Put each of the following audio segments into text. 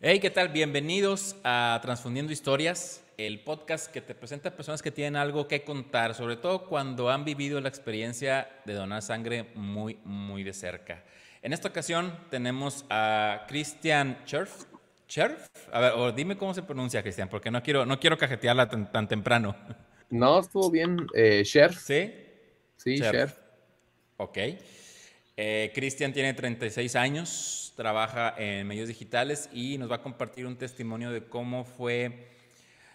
Hey, ¿qué tal? Bienvenidos a Transfundiendo Historias, el podcast que te presenta personas que tienen algo que contar, sobre todo cuando han vivido la experiencia de donar sangre muy, muy de cerca. En esta ocasión tenemos a Christian Cherf. Cherf, a ver, dime cómo se pronuncia, Cristian, porque no quiero, no quiero cajetearla tan, temprano. No, estuvo bien. Eh, Cherf. ¿Sí? Sí, Cherf. Cherf. Ok. Eh, Cristian tiene 36 años, trabaja en medios digitales y nos va a compartir un testimonio de cómo fue.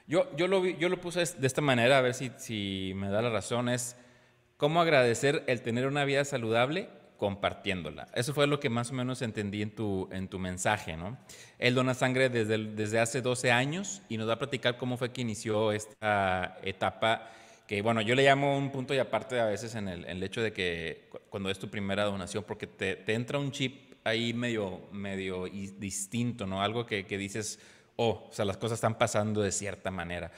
Yo, yo, lo, yo lo puse de esta manera, a ver si, me da la razón, es cómo agradecer el tener una vida saludable compartiéndola. Eso fue lo que más o menos entendí en tu, en tu mensaje, ¿no? Él dona sangre desde, desde hace 12 años y nos va a platicar cómo fue que inició esta etapa que bueno, yo le llamo un punto y aparte a veces en el, hecho de que cuando es tu primera donación, porque te, entra un chip ahí medio, medio distinto, ¿no? Algo que, dices, oh, o sea, las cosas están pasando de cierta manera.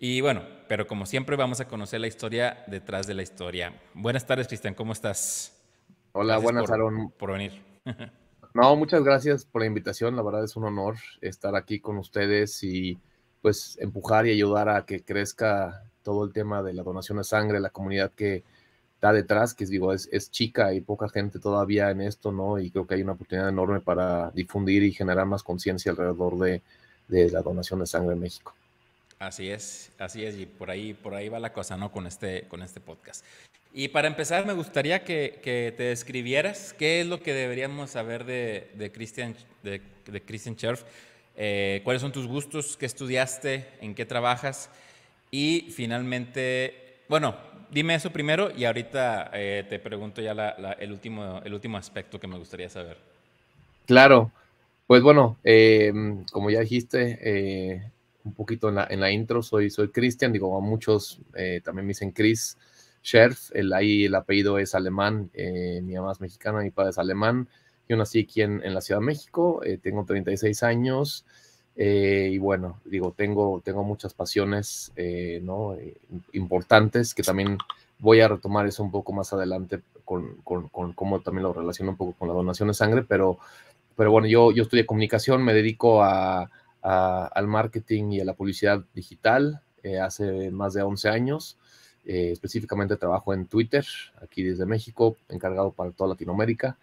Y bueno, pero como siempre vamos a conocer la historia detrás de la historia. Buenas tardes, Cristian, ¿cómo estás? Hola, buenas, tardes Por venir. No, muchas gracias por la invitación. La verdad es un honor estar aquí con ustedes y pues empujar y ayudar a que crezca todo el tema de la donación de sangre, la comunidad que está detrás, que digo, es, chica y poca gente todavía en esto, ¿no? Y creo que hay una oportunidad enorme para difundir y generar más conciencia alrededor de, la donación de sangre en México. Así es, así es, y por ahí, por ahí va la cosa, ¿no? Con este, con este podcast. Y para empezar, me gustaría que, te describieras qué es lo que deberíamos saber de, de Christian, de, de Scherf, eh, cuáles son tus gustos, qué estudiaste, en qué trabajas, y finalmente, bueno, dime eso primero y ahorita eh, te pregunto ya el, último, el último aspecto que me gustaría saber. Claro, pues bueno, eh, como ya dijiste eh, un poquito en la, intro, soy, soy cristian digo, a muchos también me dicen Chris Scherf, el, ahí el apellido es alemán, mi mamá es mexicana, mi padre es alemán, yo nací aquí en la Ciudad de México, tengo 36 años. Eh, y bueno, digo, tengo, tengo muchas pasiones eh, ¿no? Eh, importantes que también voy a retomar eso un poco más adelante con, con, con, cómo también lo relaciono un poco con la donación de sangre, pero, pero bueno, yo, yo estudié comunicación, me dedico a, al marketing y a la publicidad digital hace más de 11 años. específicamente trabajo en Twitter, aquí desde México, encargado para toda Latinoamérica.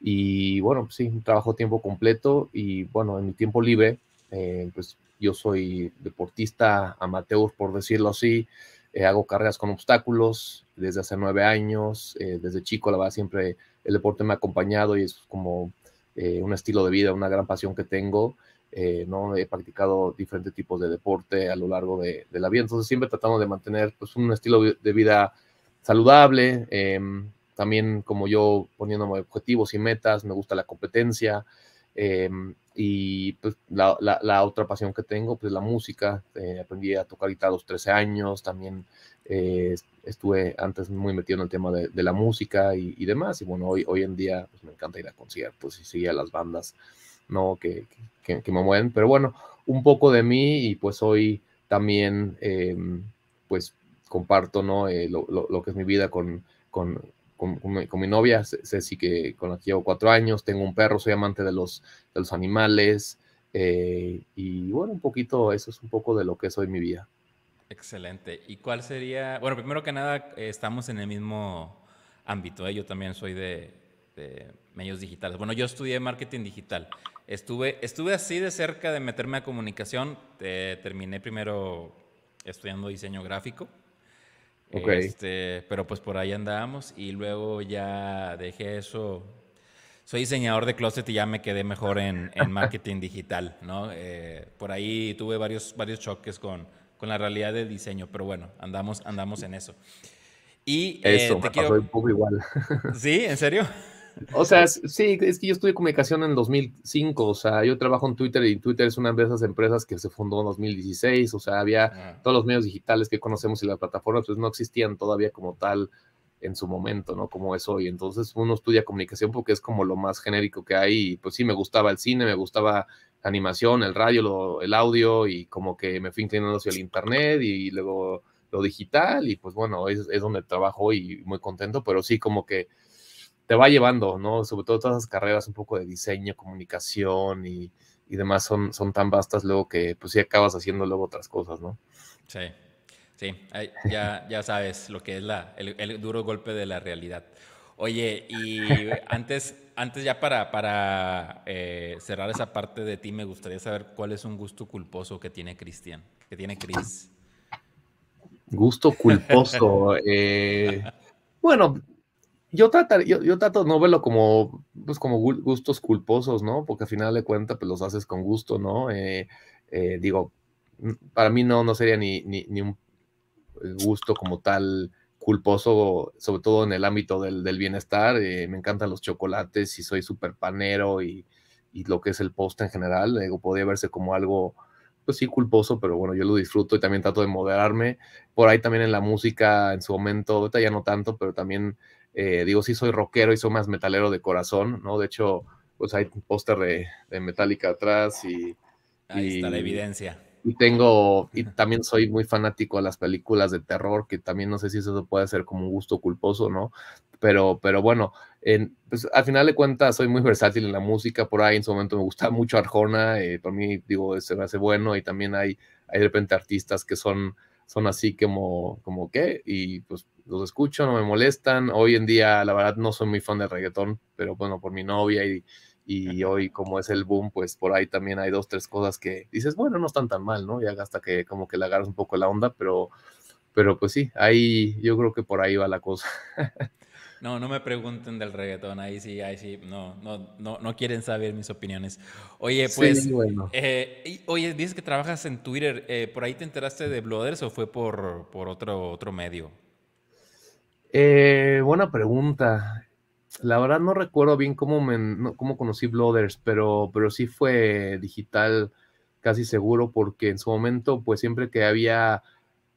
Y bueno, pues sí, trabajo tiempo completo y bueno, en mi tiempo libre eh, pues yo soy deportista amateur, por decirlo así, eh, hago carreras con obstáculos desde hace nueve años, eh, desde chico, la verdad, siempre el deporte me ha acompañado y es como un estilo de vida, una gran pasión que tengo. ¿no? He practicado diferentes tipos de deporte a lo largo de, la vida, entonces siempre tratando de mantener pues, un estilo de vida saludable, también como yo poniéndome objetivos y metas, me gusta la competencia, eh, y pues la, otra pasión que tengo, pues la música. Eh, aprendí a tocar guitarra a los 13 años, también eh, estuve antes muy metido en el tema de, la música y, demás. Y bueno, hoy, hoy en día pues, me encanta ir a conciertos y seguir a las bandas ¿no? Que, que, me mueven. Pero bueno, un poco de mí y pues hoy también em, pues comparto ¿no? Eh, lo, que es mi vida con, con, con, mi, novia sé novia, Ceci, que con la que llevo cuatro años, tengo un perro, soy amante de los, los animales, eh, y bueno, un poquito, eso es un poco de lo que soy mi vida. Excelente. ¿Y cuál sería? Bueno, primero que nada, eh, estamos en el mismo ámbito. ¿eh? Yo también soy de, medios digitales. Bueno, yo estudié marketing digital. Estuve, estuve así de cerca de meterme a comunicación. terminé primero estudiando diseño gráfico. Este, pero pues por ahí andábamos y luego ya dejé eso. Soy diseñador de closet y ya me quedé mejor en, marketing digital, ¿no? Eh, por ahí tuve varios, varios choques con, con la realidad del diseño, pero bueno, andamos, andamos en eso. Y, eh, Eso, te me pasó un poco igual. ¿Sí? ¿En serio? O sea, sí, es que yo estudié comunicación en 2005, o sea, yo trabajo en Twitter y Twitter es una de esas empresas que se fundó en 2016, o sea, había ah. todos los medios digitales que conocemos y las plataformas pues no existían todavía como tal en su momento, ¿no? Como es hoy. Entonces uno estudia comunicación porque es como lo más genérico que hay y pues sí, me gustaba el cine, me gustaba la animación, el radio, el audio y como que me fui inclinando hacia el internet y, luego lo digital y pues bueno, es donde trabajo y muy contento, pero sí como que te va llevando, ¿no? Sobre todo todas las carreras un poco de diseño, comunicación y, demás son, son tan vastas luego que pues sí acabas haciendo luego otras cosas, ¿no? Sí, sí, ya, ya sabes lo que es la, el, duro golpe de la realidad. Oye, y antes, antes ya para, para eh, cerrar esa parte de ti, me gustaría saber cuál es un gusto culposo que tiene Cristian, que tiene Cris. Gusto culposo. Eh, bueno, yo, tratar, yo, yo, trato de no verlo como, pues, como gustos culposos, ¿no? Porque al final de cuentas, pues los haces con gusto, ¿no? Eh, eh, digo, mm, para mí no, no sería ni, ni, un eh, gusto como tal culposo, sobre todo en el ámbito del, bienestar. me encantan los chocolates y soy súper panero y, lo que es el post en general. podría verse como algo, pues sí, culposo, pero bueno, yo lo disfruto y también trato de moderarme. Por ahí también en la música, en su momento, ahorita ya no tanto, pero también eh, digo, sí soy rockero y soy más metalero de corazón, ¿no? De hecho, pues hay un póster de, de, Metallica atrás y... Ahí está la evidencia. Y tengo, y también soy muy fanático a las películas de terror, que también no sé si eso puede ser como un gusto culposo, ¿no? Pero, pero bueno, en, pues, al final de cuentas soy muy versátil en la música, por ahí en su momento me gusta mucho Arjona, eh, para mí, digo, se me hace bueno y también hay, hay de repente artistas que son, son así como, como qué, y pues los escucho, no me molestan. Hoy en día, la verdad, no soy muy fan del reggaetón, pero bueno, por mi novia y, y hoy como es el boom, pues por ahí también hay dos, tres cosas que dices, bueno, no están tan mal, ¿no? Ya hasta que como que le agarras un poco la onda, pero, pero pues sí, ahí yo creo que por ahí va la cosa. No, no me pregunten del reggaetón, ahí sí, ahí sí, no, no, no, no quieren saber mis opiniones. Oye, pues, eh, oye, dices que trabajas en Twitter, eh, ¿por ahí te enteraste de Blooders o fue por, por otro, otro medio? Eh, buena pregunta. La verdad no recuerdo bien cómo, me, cómo conocí Blooders, pero, pero sí fue digital casi seguro porque en su momento, pues siempre que había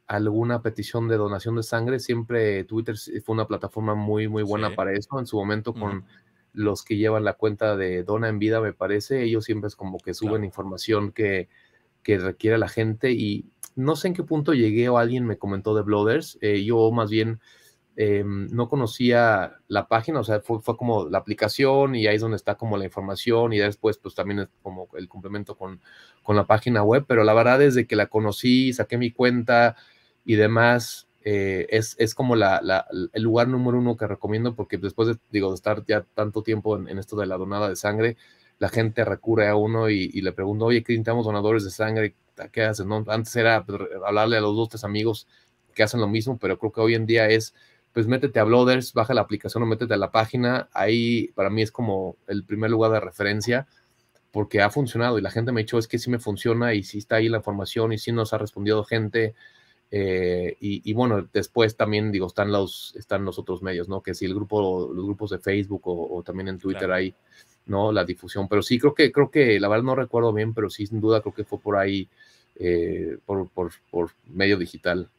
alguna petición de donación de sangre, siempre Twitter fue una plataforma muy, muy buena para eso. En su momento con... los que llevan la cuenta de Dona en Vida, me parece, ellos siempre es como que suben información que, requiere la gente y no sé en qué punto llegué o alguien me comentó de Blooders, eh, yo más bien Em, no conocía la página, o sea, fue, como la aplicación y ahí es donde está como la información y después pues también es como el complemento con, con la página web, pero la verdad desde que la conocí, saqué mi cuenta y demás, eh, es, como el lugar número uno que recomiendo porque después de, digo, de estar ya tanto tiempo en, esto de la donada de sangre, la gente recurre a uno y, le pregunta, oye, ¿qué necesitamos donadores de sangre? ¿Qué hacen? antes era pues, hablarle a los dos, tres amigos que hacen lo mismo, pero creo que hoy en día es pues métete a Blooders, baja la aplicación o métete a la página. Ahí para mí es como el primer lugar de referencia porque ha funcionado y la gente me ha dicho es que sí me funciona y sí está ahí la información y sí nos ha respondido gente. Eh, y, bueno, después también digo, están los, están los otros medios, ¿no? Que sí, el grupo, los grupos de Facebook o, también en Twitter ahí, ¿no? La difusión. Pero sí, creo que, creo que, la verdad no recuerdo bien, pero sí, sin duda creo que fue por ahí, eh, por, por, por medio digital.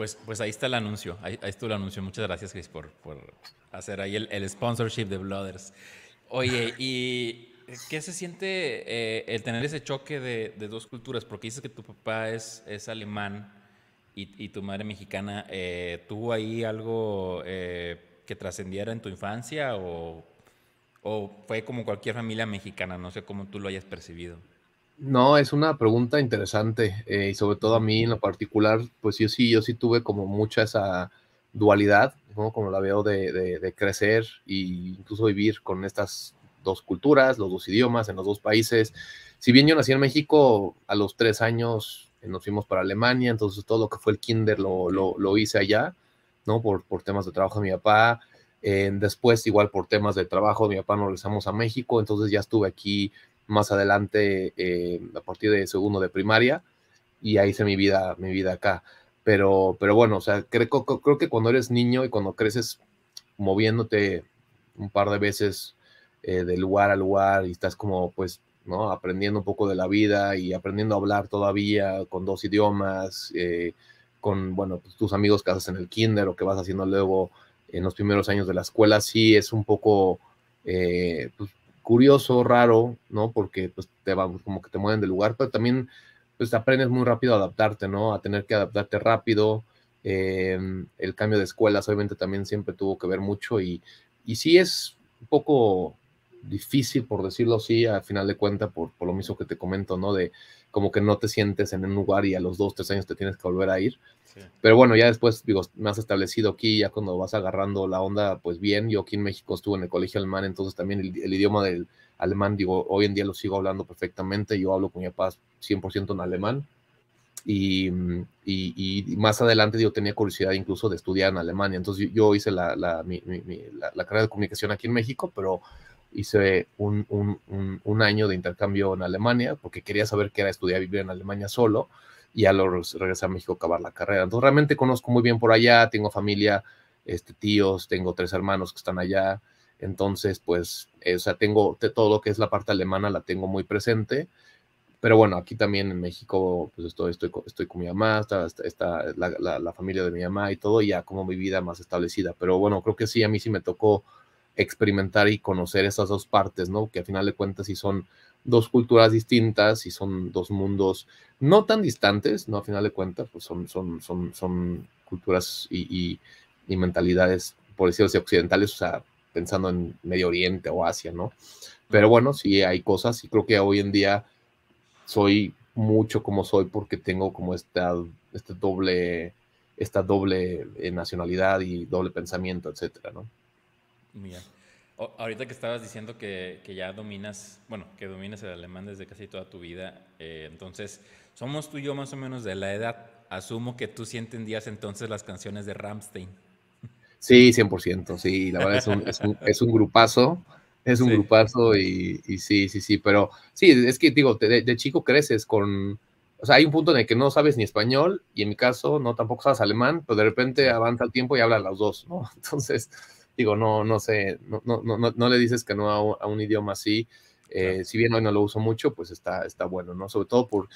Pues, pues, ahí está el anuncio, ahí, está el anuncio. Muchas gracias, Chris, por, por hacer ahí el, sponsorship de Blooders. Oye, ¿y qué se siente eh, el tener ese choque de, dos culturas? Porque dices que tu papá es, es alemán y, tu madre mexicana. Eh, ¿Tuvo ahí algo eh, que trascendiera en tu infancia o fue como cualquier familia mexicana? No sé cómo tú lo hayas percibido. No, es una pregunta interesante eh, y sobre todo a mí en lo particular, pues yo sí, yo sí tuve como mucha esa dualidad, como la veo de, crecer e incluso vivir con estas dos culturas, los dos idiomas en los dos países. Si bien yo nací en México, a los tres años eh, nos fuimos para Alemania, entonces todo lo que fue el kinder lo, lo, hice allá, ¿no? Por, por temas de trabajo de mi papá. después, igual por temas de trabajo, mi papá nos regresamos a México, entonces ya estuve aquí más adelante eh, a partir de segundo de primaria y ahí hice mi vida, mi vida acá. Pero, pero bueno, o sea, creo, creo que cuando eres niño y cuando creces moviéndote un par de veces eh, de lugar a lugar y estás como pues ¿no? aprendiendo un poco de la vida y aprendiendo a hablar todavía con dos idiomas, eh, con bueno, pues, tus amigos que haces en el kinder o que vas haciendo luego en los primeros años de la escuela, sí es un poco pues, curioso, raro, ¿no? Porque pues te van, como que te mueven de lugar, pero también pues aprendes muy rápido a adaptarte, ¿no? A tener que adaptarte rápido. Em, el cambio de escuelas obviamente también siempre tuvo que ver mucho y, y sí es un poco difícil, por decirlo así, al final de cuentas, por, por lo mismo que te comento, ¿no? De, como que no te sientes en un lugar y a los dos, tres años te tienes que volver a ir. Pero bueno, ya después, digo, me has establecido aquí, ya cuando vas agarrando la onda, pues bien, yo aquí en México estuve en el colegio alemán, entonces también el, idioma del alemán, digo, hoy en día lo sigo hablando perfectamente, yo hablo con mi papá 100% en alemán. Y, y, más adelante yo tenía curiosidad incluso de estudiar en Alemania, entonces yo, hice la, la, la carrera de comunicación aquí en México, pero hice un, año de intercambio en Alemania porque quería saber qué era estudiar vivir en Alemania solo y a los regresé a México a acabar la carrera. Entonces realmente conozco muy bien por allá, tengo familia, este, tíos, tengo tres hermanos que están allá. Entonces, pues, eh, o sea, tengo todo lo que es la parte alemana, la tengo muy presente. Pero bueno, aquí también en México, pues estoy, estoy, con mi mamá, está, la, familia de mi mamá y todo, ya como mi vida más establecida. Pero bueno, creo que sí, a mí sí me tocó experimentar y conocer esas dos partes, ¿no? Que al final de cuentas sí son dos culturas distintas y son dos mundos no tan distantes, ¿no? A final de cuentas, pues son, son, son, son culturas y, mentalidades, por decirlo así, occidentales, o sea, pensando en Medio Oriente o Asia, ¿no? Pero bueno, sí hay cosas y creo que hoy en día soy mucho como soy porque tengo como esta, este doble, esta doble eh, nacionalidad y doble pensamiento, etcétera, ¿no? Mira. ahorita que estabas diciendo que, ya dominas, bueno, que dominas el alemán desde casi toda tu vida, eh, entonces somos tú y yo más o menos de la edad. Asumo que tú sí entendías entonces las canciones de Rammstein. Sí, 100%, sí, la verdad es un, es un, grupazo, es un grupazo y, sí, sí, sí, pero sí, es que digo, de, chico creces con, o sea, hay un punto en el que no sabes ni español y en mi caso no tampoco sabes alemán, pero de repente avanza el tiempo y hablas los dos, ¿no? Entonces, digo, no, no sé, no, no, no, no le dices que no a, un idioma así. Eh, si bien hoy no lo uso mucho, pues está, está bueno, ¿no? Sobre todo por,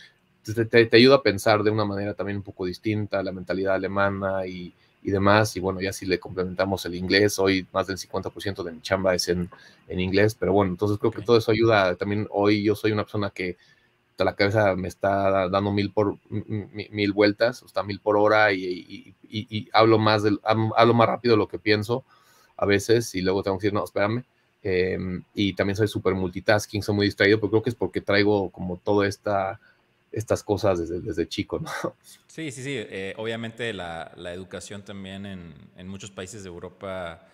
pues, te, ayuda a pensar de una manera también un poco distinta, la mentalidad alemana y, y demás. Y bueno, ya si le complementamos el inglés, hoy más del 50% de mi chamba es en, en, inglés, pero bueno, entonces creo que todo eso ayuda. También hoy yo soy una persona que la cabeza me está dando mil, por, mil vueltas, está mil por hora y, y, hablo, más hablo más rápido de lo que pienso a veces y luego tengo que decir, no, espérame. Em, y también soy súper multitasking, soy muy distraído, pero creo que es porque traigo como toda esta estas cosas desde, desde, chico, ¿no? Sí, sí, sí. Eh, obviamente la, la, educación también en, en, muchos países de Europa,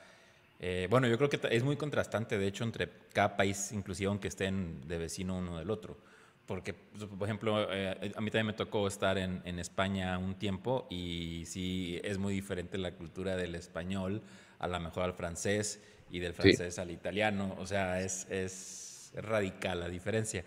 eh, bueno, yo creo que es muy contrastante, de hecho, entre cada país, inclusive aunque estén de vecino uno del otro. Porque, pues, por ejemplo, eh, a mí también me tocó estar en, en, España un tiempo y sí es muy diferente la cultura del español a lo mejor al francés y del francés al italiano. O sea, es, es radical la diferencia.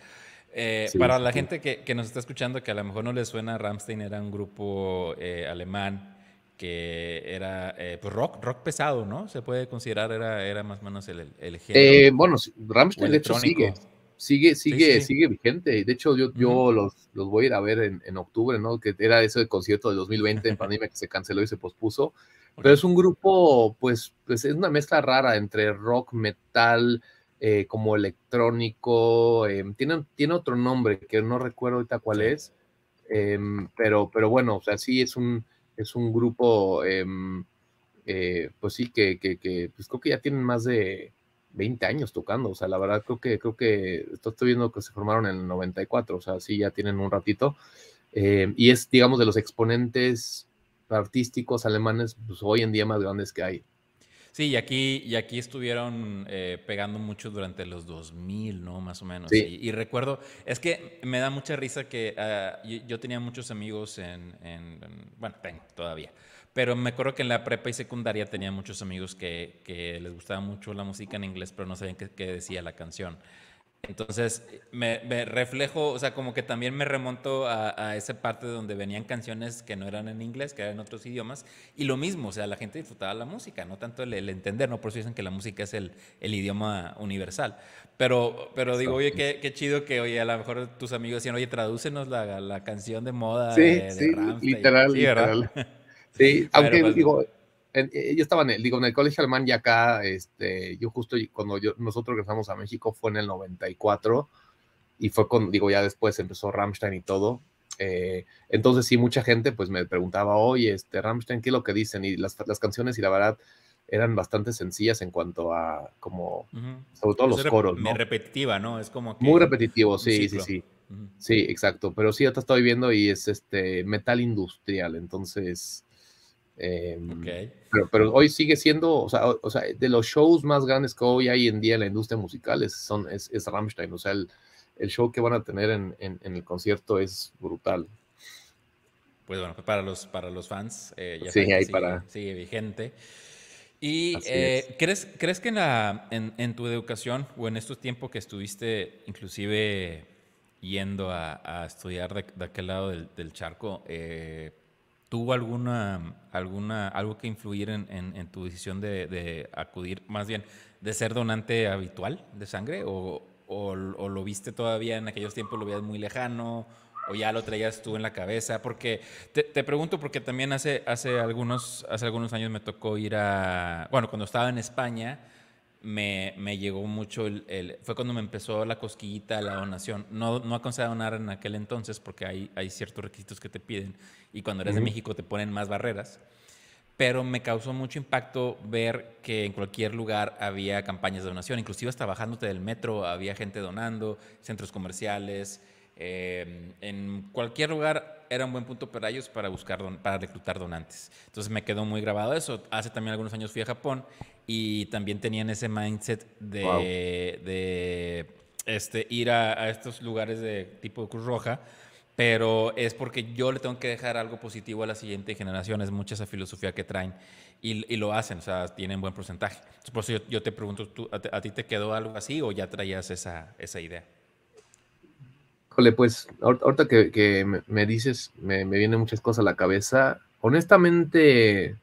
Eh, para la gente que, que, nos está escuchando, que a lo mejor no le suena, ramstein era un grupo eh, alemán que era eh, pues rock, rock pesado, ¿no? Se puede considerar, era, era más o menos el, el género. bueno, Ramstein, de hecho sigue, sigue, sigue, sigue vigente. De hecho, yo, los, los, voy a ir a ver en, octubre, ¿no? Que era ese concierto de 2020 en pandemia que se canceló y se pospuso. Pero es un grupo, pues, pues es una mezcla rara entre rock, metal, eh, como electrónico. Eh, tiene, otro nombre que no recuerdo ahorita cuál es. Em, pero, pero bueno, o sea, sí es un, es un grupo, em, eh, pues sí, que, que, que pues creo que ya tienen más de 20 años tocando. O sea, la verdad creo que, creo que estoy viendo que se formaron en el 94, o sea, sí ya tienen un ratito. y es, digamos, de los exponentes artísticos alemanes, pues hoy en día más grandes que hay. Sí, y aquí, y aquí estuvieron eh, pegando mucho durante los 2000, ¿no? Más o menos. Y, recuerdo, es que me da mucha risa que ah, yo, tenía muchos amigos en, bueno, tengo todavía, pero me acuerdo que en la prepa y secundaria tenía muchos amigos que, les gustaba mucho la música en inglés, pero no sabían qué, qué decía la canción. Entonces me, reflejo, o sea, como que también me remonto a, esa parte donde venían canciones que no eran en inglés, que eran en otros idiomas, y lo mismo, o sea, la gente disfrutaba la música, no tanto el, entender, no por eso dicen que la música es el, idioma universal, pero, pero digo, oye, qué, chido que, oye, a lo mejor tus amigos decían, oye, tradúcenos la, canción de moda. de, sí, literal, literal. Sí, aunque pues digo eh, yo estaba en el, digo, en el colegio alemán y acá, este, yo justo cuando yo, nosotros regresamos a México fue en el 94 y fue con, digo, ya después empezó Rammstein y todo. Eh, entonces sí, mucha gente pues me preguntaba, oye, este, Rammstein, ¿qué es lo que dicen? Y las, las canciones y la verdad eran bastante sencillas en cuanto a como, sobre todo pues los coros. ¿no? Repetitiva, ¿no? Es como que Muy repetitivo, sí, sí, sí. Sí, exacto. Pero sí, ya te estoy viendo y es este metal industrial, entonces Em, pero, hoy sigue siendo, o sea, de los shows más grandes que hoy hay en día en la industria musical es, son, es, Rammstein. O sea, el, show que van a tener en, el concierto es brutal. Pues bueno, pues para los, para los fans, eh, ya sí, sigue, para... vigente. ¿Y eh, ¿crees, crees que en, la, en, tu educación o en estos tiempos que estuviste inclusive yendo a, estudiar de, aquel lado del, del charco, eh, ¿Tuvo alguna, alguna, algo que influir en, tu decisión de, acudir, más bien, de ser donante habitual de sangre? ¿O, lo viste todavía en aquellos tiempos, lo veías muy lejano? o ya lo traías tú en la cabeza? Porque te, pregunto porque también hace, hace, algunos, hace algunos años me tocó ir a, bueno, cuando estaba en España, me, llegó mucho Fue cuando me empezó la cosquillita, la donación. No, no donar en aquel entonces porque hay, ciertos requisitos que te piden y cuando eres de México te ponen más barreras. Pero me causó mucho impacto ver que en cualquier lugar había campañas de donación, inclusive hasta bajándote del metro había gente donando, centros comerciales, em, en cualquier lugar era un buen punto para ellos para buscar para reclutar donantes. Entonces me quedó muy grabado eso. Hace también algunos años fui a Japón y también tenían ese mindset de, este, ir a, estos lugares de tipo Cruz Roja, pero es porque yo le tengo que dejar algo positivo a la siguiente generación. Es mucha esa filosofía que traen y, lo hacen, o sea, tienen buen porcentaje. por eso yo, te pregunto, a, ti te quedó algo así o ya traías esa, esa idea? Joder, pues ahorita que, me, dices, me, me vienen muchas cosas a la cabeza. Honestamente,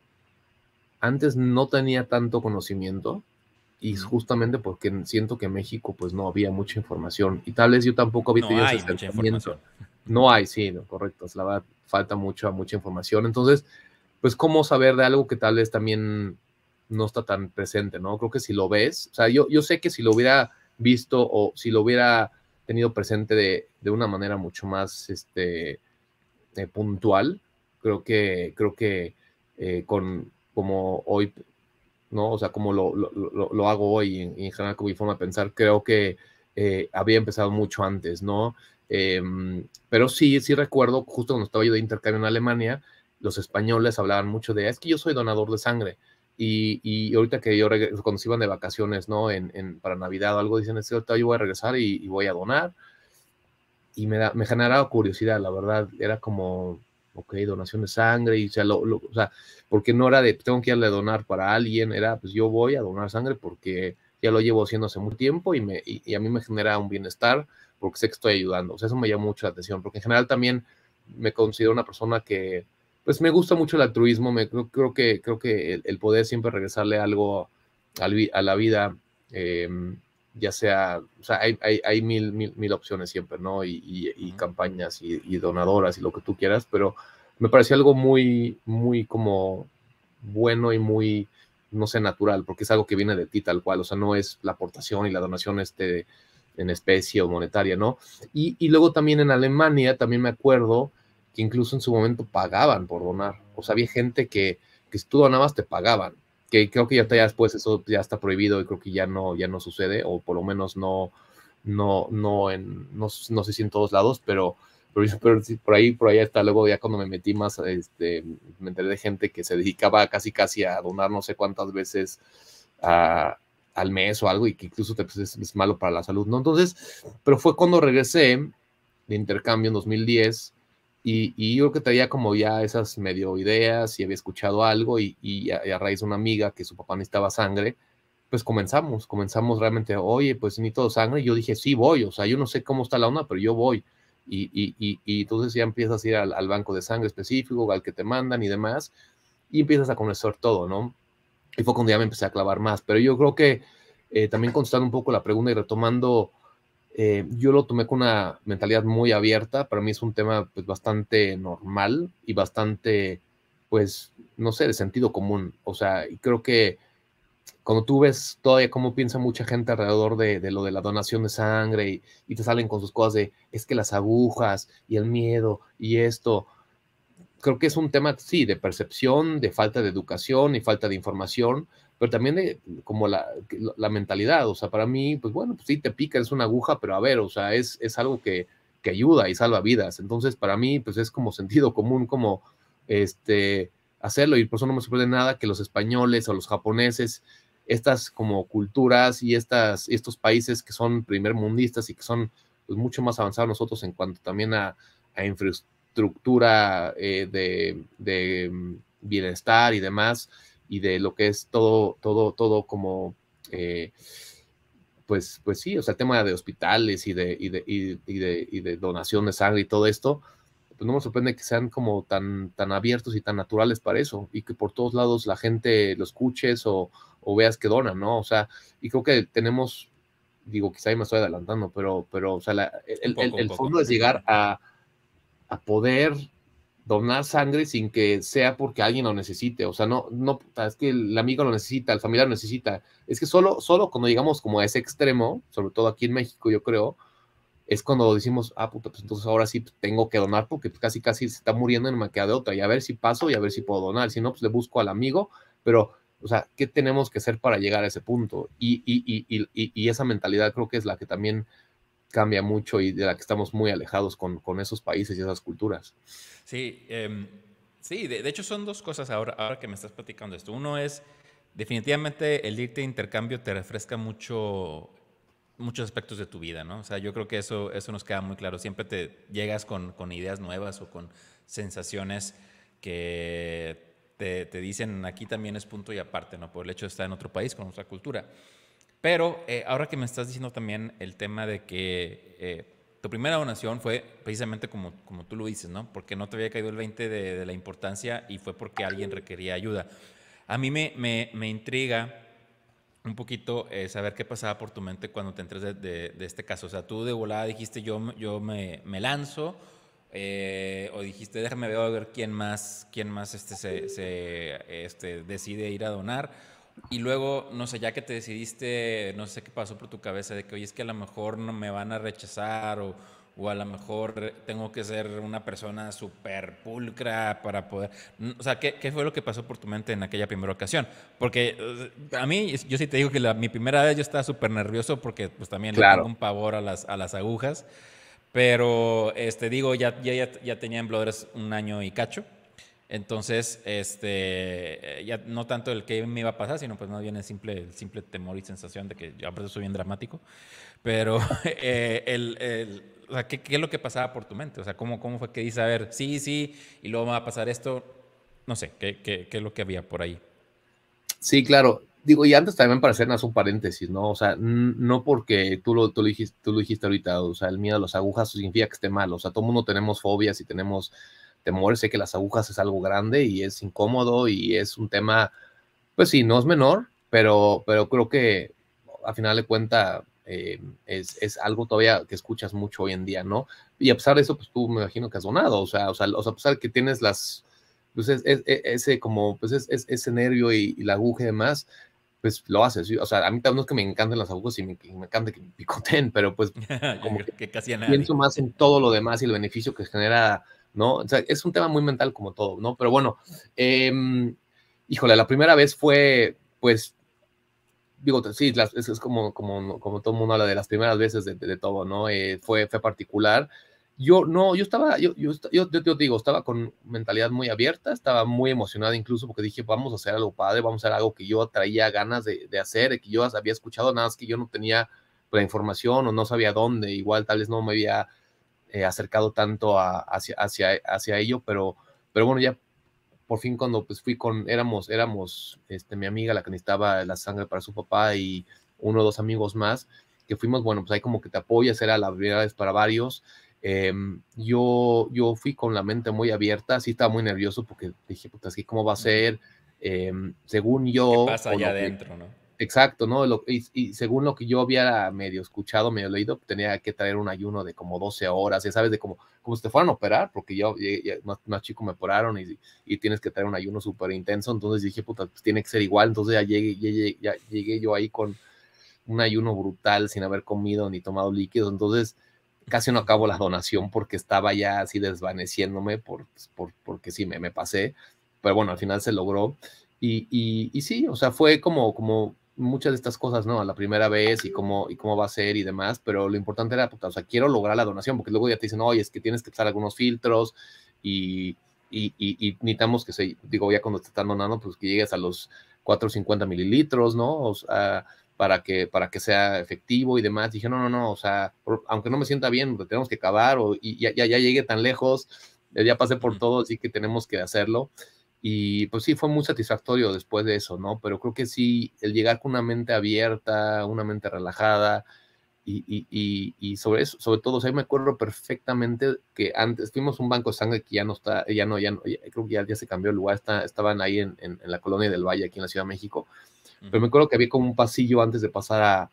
antes no tenía tanto conocimiento y justamente porque siento que en México pues no había mucha información y tal vez yo tampoco había no tenido hay mucha información. No hay, sí, correcto, es la falta mucha, mucha información. Entonces, pues cómo saber de algo que tal vez también no está tan presente, ¿no? Creo que si lo ves, o sea, yo, yo sé que si lo hubiera visto o si lo hubiera tenido presente de, una manera mucho más este, eh, puntual, creo que, creo que eh, con, como hoy, ¿no? O sea, como lo, lo, lo, hago hoy en, en, general como mi forma de pensar, creo que eh, había empezado mucho antes, ¿no? Em, pero sí, sí recuerdo, justo cuando estaba yo de intercambio en Alemania, los españoles hablaban mucho de, es que yo soy donador de sangre. Y, y ahorita que yo cuando se iban de vacaciones, ¿no? En, en, para Navidad o algo, dicen, es que yo voy a regresar y, voy a donar. Y me, da, me generaba curiosidad, la verdad, era como, ok, donación de sangre, y o sea, lo, porque no era de tengo que irle a donar para alguien, era pues yo voy a donar sangre porque ya lo llevo haciendo hace mucho tiempo y, me, y, a mí me genera un bienestar porque sé que estoy ayudando. O sea, eso me llama mucho la atención, porque en general también me considero una persona que, pues me gusta mucho el altruismo, me, creo, creo que, creo que el, poder siempre regresarle algo a, a la vida. Eh, ya sea, o sea, hay, mil, mil, opciones siempre, ¿no? Y, campañas y, donadoras y lo que tú quieras, pero me pareció algo muy, muy como bueno y muy, no sé, natural, porque es algo que viene de ti tal cual, o sea, no es la aportación y la donación este en especie o monetaria, ¿no? Y, luego también en Alemania, también me acuerdo que incluso en su momento pagaban por donar, o sea, había gente que, que si tú donabas te pagaban, que creo que ya después eso ya está prohibido y creo que ya no, ya no sucede, o por lo menos no, no, no, en, no, no sé si en todos lados, pero, por ahí, por ahí hasta luego ya cuando me metí más, este, me enteré de gente que se dedicaba casi casi a donar no sé cuántas veces a, al mes o algo y que incluso te, pues, es, es malo para la salud, ¿no? Entonces, pero fue cuando regresé de intercambio en 2010 y, yo creo que traía como ya esas medio ideas y había escuchado algo y, a, raíz de una amiga que su papá necesitaba sangre, pues comenzamos, comenzamos realmente, oye, pues todo sangre. Y yo dije, sí, voy, o sea, yo no sé cómo está la onda, pero yo voy. Y, entonces ya empiezas a ir al, banco de sangre específico, al que te mandan y demás, y empiezas a conocer todo, ¿no? Y fue cuando ya me empecé a clavar más. Pero yo creo que eh, también contestando un poco la pregunta y retomando eh, yo lo tomé con una mentalidad muy abierta. Para mí es un tema pues, bastante normal y bastante, pues, no sé, de sentido común. O sea, creo que cuando tú ves todavía cómo piensa mucha gente alrededor de, lo de la donación de sangre y, y, te salen con sus cosas de es que las agujas y el miedo y esto, creo que es un tema, sí, de percepción, de falta de educación y falta de información, pero también de como la, mentalidad, o sea, para mí, pues bueno, pues sí, te pica, es una aguja, pero a ver, o sea, es, es algo que, ayuda y salva vidas. Entonces, para mí, pues es como sentido común, como este, hacerlo, y por eso no me sorprende nada que los españoles o los japoneses, estas como culturas y estas, estos países que son primer mundistas y que son pues, mucho más avanzados nosotros en cuanto también a, infraestructura eh, de mm, bienestar y demás, y de lo que es todo, todo, todo como, eh, pues, pues sí, o sea, el tema de hospitales y de, y de, y y de, donación de sangre y todo esto, pues no me sorprende que sean como tan, tan abiertos y tan naturales para eso y que por todos lados la gente lo escuches o, veas que donan, ¿no? O sea, y creo que tenemos, digo, quizá ahí me estoy adelantando, pero, pero o sea, el, fondo es llegar a, a poder donar sangre sin que sea porque alguien lo necesite. O sea, no, no, es que el amigo lo necesita, el familiar lo necesita. Es que solo, solo cuando llegamos como a ese extremo, sobre todo aquí en México, yo creo, es cuando decimos, ah, puta, pues entonces ahora sí tengo que donar porque casi, casi se está muriendo en maquia de otra. Y a ver si paso y a ver si puedo donar. Si no, pues le busco al amigo. Pero, o sea, ¿qué tenemos que hacer para llegar a ese punto? Y, y, y, y esa mentalidad creo que es la que también cambia mucho y de la que estamos muy alejados con, esos países y esas culturas. Sí, em, sí de, hecho son dos cosas ahora, ahora que me estás platicando esto. Uno es, definitivamente el irte de intercambio te refresca mucho muchos aspectos de tu vida, ¿no? O sea, yo creo que eso, eso nos queda muy claro. Siempre te llegas con, ideas nuevas o con sensaciones que te, te, dicen aquí también es punto y aparte, ¿no? Por el hecho de estar en otro país con otra cultura. Pero eh, ahora que me estás diciendo también el tema de que eh, tu primera donación fue precisamente como, como tú lo dices, ¿no? Porque no te había caído el 20 de, la importancia y fue porque alguien requería ayuda. A mí me, me, me intriga un poquito eh, saber qué pasaba por tu mente cuando te entres de, este caso. O sea, tú de volada dijiste yo, yo me, me lanzo o dijiste déjame ver, quién más, quién más este, se, se este, decide ir a donar y luego, no sé, ya que te decidiste, no sé qué pasó por tu cabeza de que, oye, es que a lo mejor no me van a rechazar o, o a lo mejor tengo que ser una persona súper pulcra para poder... O sea, ¿qué, ¿qué, fue lo que pasó por tu mente en aquella primera ocasión? Porque eh, a mí, yo sí te digo que la, mi primera vez yo estaba súper nervioso porque pues también le tengo un pavor a las, a las agujas. Pero, este, digo, ya, ya, ya, tenía en Blooders un año y cacho. Entonces, este, eh, ya no tanto el que me iba a pasar, sino pues más bien el simple, simple temor y sensación de que yo aparte soy bien dramático, pero eh, el, el, ¿qué, ¿qué, es lo que pasaba por tu mente? O sea, ¿cómo, cómo fue que dices, a ver, sí, sí, y luego me va a pasar esto? No sé, ¿qué, qué, qué es lo que había por ahí? Sí, claro. Digo, y antes también para hacernos un paréntesis, ¿no? O sea, no porque tú lo, tú dijiste, tú lo dijiste ahorita, o sea, el miedo a las agujas significa que esté mal, o sea, todo mundo tenemos fobias y tenemos temor, sé que las agujas es algo grande y es incómodo y es un tema, pues sí, no es menor, pero, pero creo que a final de cuentas eh, es, es, algo todavía que escuchas mucho hoy en día, ¿no? Y a pesar de eso, pues tú me imagino que has donado, o sea, o sea, o sea a pesar que tienes las, pues e, ese como, pues es, ese nervio y, la aguja y demás, pues lo haces, o sea, a mí también es que me encantan las agujas y me, encanta que me picoten, pero pues como casi pienso más en todo lo demás y el beneficio que genera ¿no? O sea, es un tema muy mental como todo, ¿no? Pero bueno, em, híjole, la primera vez fue, pues, digo, sí, es, como, como, como todo el mundo habla de las primeras veces de, todo, ¿no? Eh, fue, fue particular. Yo no, yo estaba, yo, yo, yo, te digo, estaba con mentalidad muy abierta, estaba muy emocionada incluso porque dije, vamos a hacer algo padre, vamos a hacer algo que yo traía ganas de, de hacer, que yo había escuchado, nada más que yo no tenía la información o no sabía dónde, igual tal vez no me había eh, acercado tanto a, hacia, hacia, hacia, ello, pero, pero bueno, ya por fin cuando pues fui con, éramos, éramos este, mi amiga la que necesitaba la sangre para su papá y uno o dos amigos más, que fuimos, bueno, pues ahí como que te apoyas, era la primera vez para varios. Em, yo, yo fui con la mente muy abierta, sí estaba muy nervioso porque dije, puta, cómo va a ser, em, según yo... ¿Qué allá adentro, no? Exacto, ¿no? y, según lo que yo había medio escuchado, medio leído, tenía que traer un ayuno de como 12 horas, ya sabes, de como, como si te fueran a operar, porque yo eh, más, chico me operaron y, tienes que traer un ayuno súper intenso, entonces dije, puta, pues tiene que ser igual, entonces ya llegué, yo ahí con un ayuno brutal sin haber comido ni tomado líquido entonces casi no acabo la donación porque estaba ya así desvaneciéndome por, pues, porque sí, me, pasé, pero bueno, al final se logró. Y, y, y, sí, o sea, fue como, como, muchas de estas cosas, ¿no? A la primera vez y cómo, y cómo va a ser y demás, pero lo importante era, puta, o sea, quiero lograr la donación, porque luego ya te dicen, oye, es que tienes que pasar algunos filtros y, y, y, y necesitamos que se, digo, ya cuando te están donando, pues que llegues a los 450 mililitros, ¿no? para que, para que sea efectivo y demás. Dije, no, no, no, o sea, aunque no me sienta bien, tenemos que acabar o, y ya, ya, ya llegué tan lejos, ya pasé por todo, así que tenemos que hacerlo. Y pues sí, fue muy satisfactorio después de eso, ¿no? Pero creo que sí, el llegar con una mente abierta, una mente relajada, y, y, y, sobre eso, sobre todo, o me acuerdo perfectamente que antes fuimos un banco de sangre que ya no está, ya no, ya, no, creo que ya, día se cambió el lugar, está, estaban ahí en, en, en, la colonia del Valle, aquí en la Ciudad de México, pero me acuerdo que había como un pasillo antes de pasar a,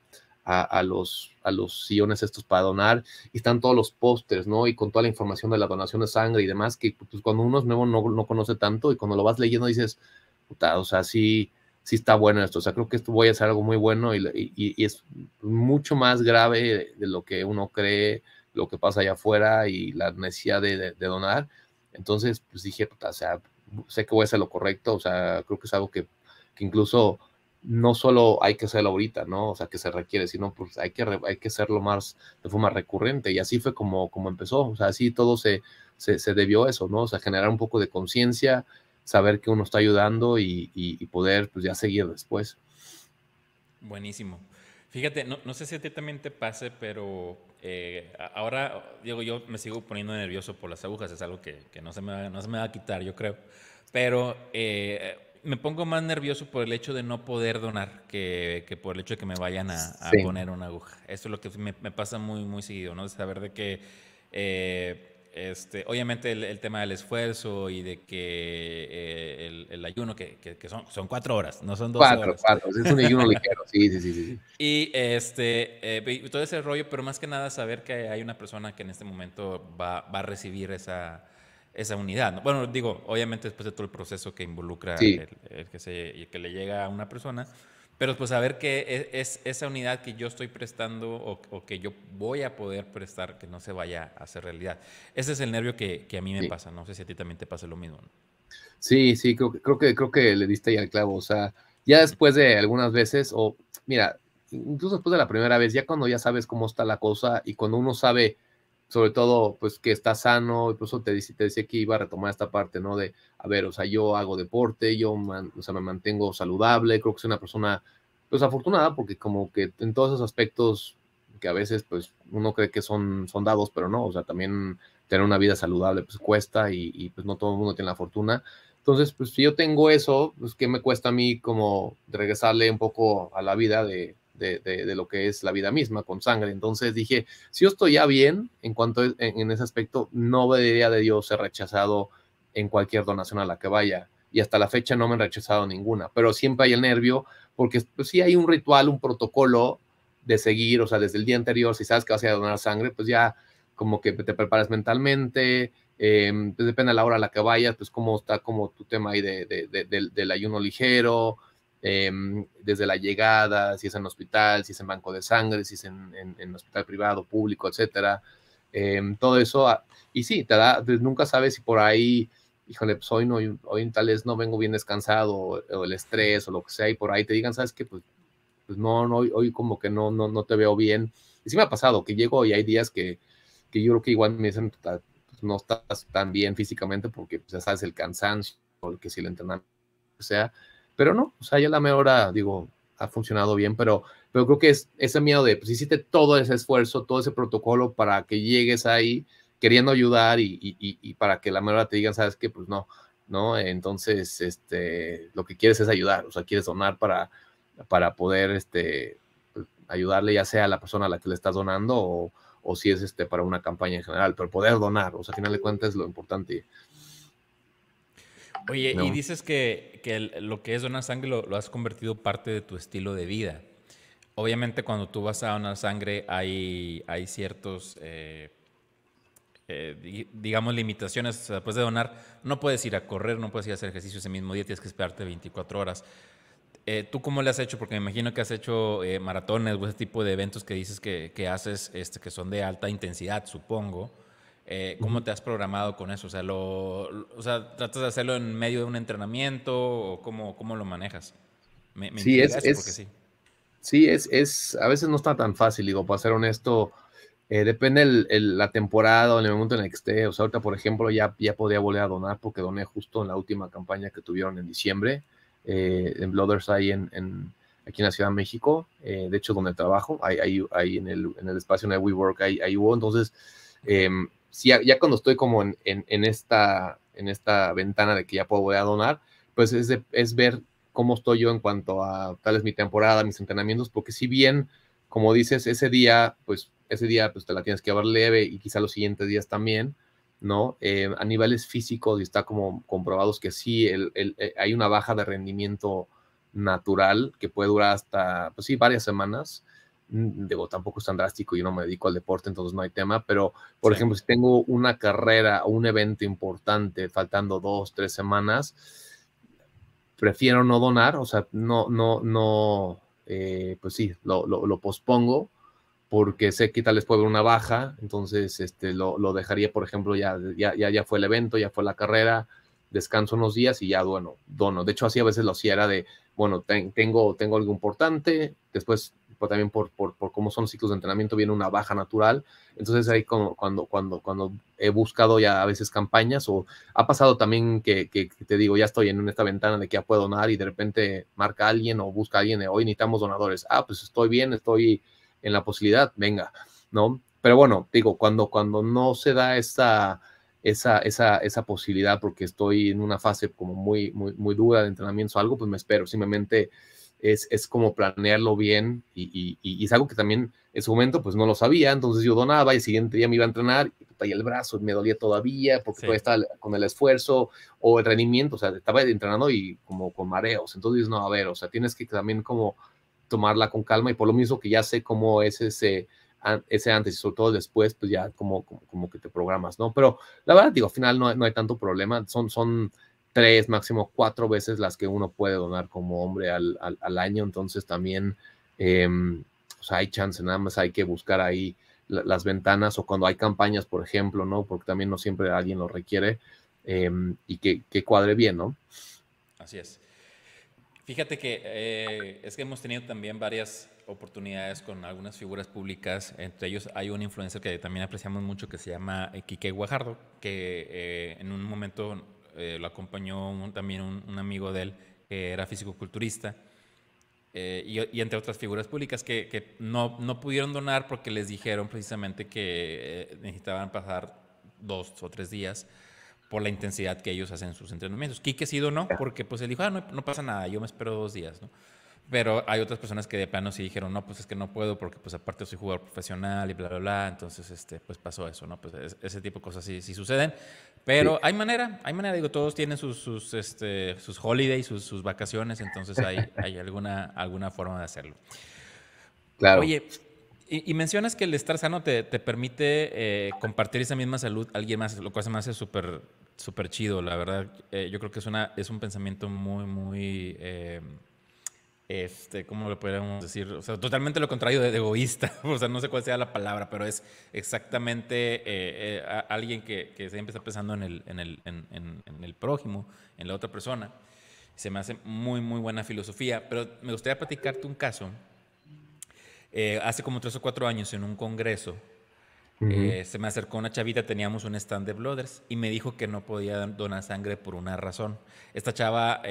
a, los, a los sillones estos para donar, y están todos los pósters, ¿no? Y con toda la información de la donación de sangre y demás, que pues, cuando uno es nuevo no, no conoce tanto, y cuando lo vas leyendo dices, puta, o sea, sí, sí está bueno esto. O sea, creo que esto voy a hacer algo muy bueno y, y, es mucho más grave de lo que uno cree, lo que pasa allá afuera y la necesidad de, donar. Entonces, pues dije, puta, o sea, sé que voy a hacer lo correcto. O sea, creo que es algo que, que incluso no solo hay que hacerlo ahorita, ¿no? O sea, que se requiere, sino pues hay que, hay que hacerlo más de forma recurrente. Y así fue como, como empezó. O sea, así todo se, se, se debió a eso, ¿no? O sea, generar un poco de conciencia, saber que uno está ayudando y, y, poder pues ya seguir después. Buenísimo. Fíjate, no, no sé si a ti también te pase, pero eh, ahora, Diego, yo me sigo poniendo nervioso por las agujas, es algo que, que no, se me va, no se me va a quitar, yo creo. Pero eh, me pongo más nervioso por el hecho de no poder donar que, por el hecho de que me vayan a, poner una aguja. Eso es lo que me, pasa muy, muy seguido, ¿no? Saber de que, eh, este, obviamente, el, tema del esfuerzo y de que eh, el, ayuno, que, son, son cuatro horas, no son dos horas. Cuatro, es un ayuno ligero, sí, sí, sí, Y este, eh, todo ese rollo, pero más que nada saber que hay una persona que en este momento va, va a recibir esa esa unidad. Bueno, digo, obviamente después de todo el proceso que involucra el, que se, que le llega a una persona, pero pues saber que e, es, esa unidad que yo estoy prestando o, que yo voy a poder prestar, que no se vaya a hacer realidad. Ese es el nervio que, a mí me pasa, no sé si a ti también te pasa lo mismo. Sí, sí, creo, que, creo que le diste ahí al clavo, o sea, ya después de algunas veces, o mira, incluso después de la primera vez, ya cuando ya sabes cómo está la cosa y cuando uno sabe sobre todo, pues que está sano, y por te, te decía que iba a retomar esta parte, ¿no? De, a ver, o sea, yo hago deporte, yo o sea, me mantengo saludable, creo que soy una persona, pues afortunada, porque como que en todos esos aspectos que a veces, pues, uno cree que son, son dados, pero no, o sea, también tener una vida saludable, pues cuesta y, y pues no todo el mundo tiene la fortuna. Entonces, pues si yo tengo eso, pues que me cuesta a mí como regresarle un poco a la vida de, de, lo que es la vida misma con sangre. Entonces dije, si yo estoy ya bien en cuanto e, en, ese aspecto, no debería de Dios ser rechazado en cualquier donación a la que vaya. Y hasta la fecha no me han rechazado ninguna, pero siempre hay el nervio porque si pues hay un ritual, un protocolo de seguir, o sea, desde el día anterior, si sabes que vas a donar sangre, pues ya como que te preparas mentalmente, em, pues depende de la hora a la que vayas, pues cómo está como tu tema ahí del, ayuno ligero, Em, desde la llegada, si es en hospital, si es en banco de sangre, si es en, hospital privado, público, etcétera. Em, todo eso, ah, y sí, te da, nunca sabes si por ahí, híjole, pues hoy, no, tal vez no vengo bien descansado, o, el estrés, o lo que sea, y por ahí te digan, ¿sabes qué? Pues, pues no, no, hoy como que no, no, no te veo bien. Y sí me ha pasado que llego y hay días que, que yo creo que igual me dicen, pues, no estás tan bien físicamente porque pues, ya sabes el cansancio, o que si el entrenamiento, o sea, pero no, o sea, ya la mejora, digo, ha funcionado bien, pero, pero creo que es ese miedo de, pues hiciste todo ese esfuerzo, todo ese protocolo para que llegues ahí queriendo ayudar y, para que la mejora te diga, sabes que, pues no, ¿no? Entonces, este, lo que quieres es ayudar, o sea, quieres donar para, para poder, este, pues, ayudarle ya sea a la persona a la que le estás donando o, si es este para una campaña en general, pero poder donar, o sea, al final de cuentas es lo importante. Oye, y dices que, que lo que es donar sangre lo, has convertido parte de tu estilo de vida. Obviamente cuando tú vas a donar sangre hay, hay ciertos, eh, eh, digamos, limitaciones. Después de donar, no puedes ir a correr, no puedes ir a hacer ejercicio ese mismo día, tienes que esperarte 24 horas. Eh, ¿Tú cómo le has hecho? Porque me imagino que has hecho maratones o ese tipo de eventos que dices que, que haces, este, que son de alta intensidad, supongo. Eh, ¿Cómo te has programado con eso? O sea, lo, o sea, ¿tratas de hacerlo en medio de un entrenamiento o cómo, cómo lo manejas? Me, sí, es, es sí. es, es, a veces no está tan fácil, digo, para ser honesto, eh, depende el, la temporada, el momento en el que esté. O sea, ahorita, por ejemplo, ya, ya podía volver a donar porque doné justo en la última campaña que tuvieron en diciembre, eh, en Blooders ahí en, en, aquí en la Ciudad de México, de hecho, donde trabajo, ahí, ahí, ahí en, el, en, el, espacio WeWork, ahí, ahí hubo. Entonces, em, si ya, cuando estoy como en, esta, en esta ventana de que ya puedo voy a donar, pues es, es ver cómo estoy yo en cuanto a tal es mi temporada, mis entrenamientos, porque si bien, como dices, ese día, pues ese día pues te la tienes que llevar leve y quizá los siguientes días también, ¿no? Eh, a niveles físicos y está como comprobados que sí, eh, hay una baja de rendimiento natural que puede durar hasta, pues sí, varias semanas Mm, digo, tampoco es tan drástico, yo no me dedico al deporte, entonces no hay tema, pero por ejemplo, si tengo una carrera o un evento importante faltando dos, tres semanas, prefiero no donar, o sea, no, no, no, eh, pues sí, lo, pospongo porque sé que tal vez puede haber una baja, entonces este, lo, dejaría, por ejemplo, ya, ya, ya, fue el evento, ya fue la carrera, descanso unos días y ya, bueno, dono. De hecho, así a veces lo hacía, era de, bueno, tengo, tengo algo importante, después también por, por, por, cómo son los ciclos de entrenamiento, viene una baja natural. Entonces ahí como, cuando, cuando, cuando he buscado ya a veces campañas o ha pasado también que, te digo, ya estoy en esta ventana de que ya puedo donar y de repente marca alguien o busca a alguien, hoy necesitamos donadores. Ah, pues estoy bien, estoy en la posibilidad, venga, ¿no? Pero bueno, digo, cuando, cuando no se da Esa, esa, esa, posibilidad porque estoy en una fase como muy, muy, muy dura de entrenamiento o algo, pues me espero. Simplemente es, como planearlo bien y, es algo que también en su momento pues no lo sabía, entonces yo donaba y el siguiente día me iba a entrenar y, ahí el brazo me dolía todavía porque estaba con el esfuerzo o el rendimiento, o sea, estaba entrenando y como con mareos, entonces no, a ver, o sea, tienes que también como tomarla con calma y por lo mismo que ya sé cómo es ese ese antes y sobre todo después, pues ya como, como, que te programas, ¿no? Pero la verdad, digo, al final no, no hay tanto problema, son, son tres, máximo cuatro veces las que uno puede donar como hombre al, al, año. Entonces también em, hay chance, nada más hay que buscar ahí las ventanas o cuando hay campañas, por ejemplo, ¿no? Porque también no siempre alguien lo requiere em, y que, cuadre bien, ¿no? Así es. Fíjate que eh, es que hemos tenido también varias oportunidades con algunas figuras públicas. Entre ellos hay un influencer que también apreciamos mucho que se llama Kike eh, Guajardo, que eh, en un momento eh, lo acompañó también un, amigo de él que era físico-culturista, eh, y, entre otras figuras públicas que, no, no, pudieron donar porque les dijeron precisamente que eh, necesitaban pasar dos o tres días por la intensidad que ellos hacen sus entrenamientos. Quique sido no, porque pues él dijo, ah, no, no pasa nada, yo me espero dos días, ¿no? Pero hay otras personas que de plano sí dijeron, no, pues es que no puedo porque pues aparte soy jugador profesional y bla, bla, bla. Entonces, este, pues pasó eso, ¿no? Pues ese tipo de cosas sí, suceden. Pero hay manera, hay manera, digo, todos tienen sus, este, sus holidays, sus, sus vacaciones, entonces hay, hay alguna, alguna forma de hacerlo. Claro. Oye, y, mencionas que el estar sano te, permite eh, compartir esa misma salud alguien más, lo que hace más es súper chido, la verdad. Eh, yo creo que es, es un pensamiento muy, muy... Eh, este, ¿cómo lo podríamos decir? O sea, totalmente lo contrario de, egoísta, o sea, no sé cuál sea la palabra, pero es exactamente eh, eh, alguien que, que siempre está pensando en el, en, el, en, el prójimo, en la otra persona. Se me hace muy, muy buena filosofía, pero me gustaría platicarte un caso. Eh, hace como tres o cuatro años en un congreso, se me acercó una chavita, teníamos un stand de Blooders y me dijo que no podía donar sangre por una razón. Esta chava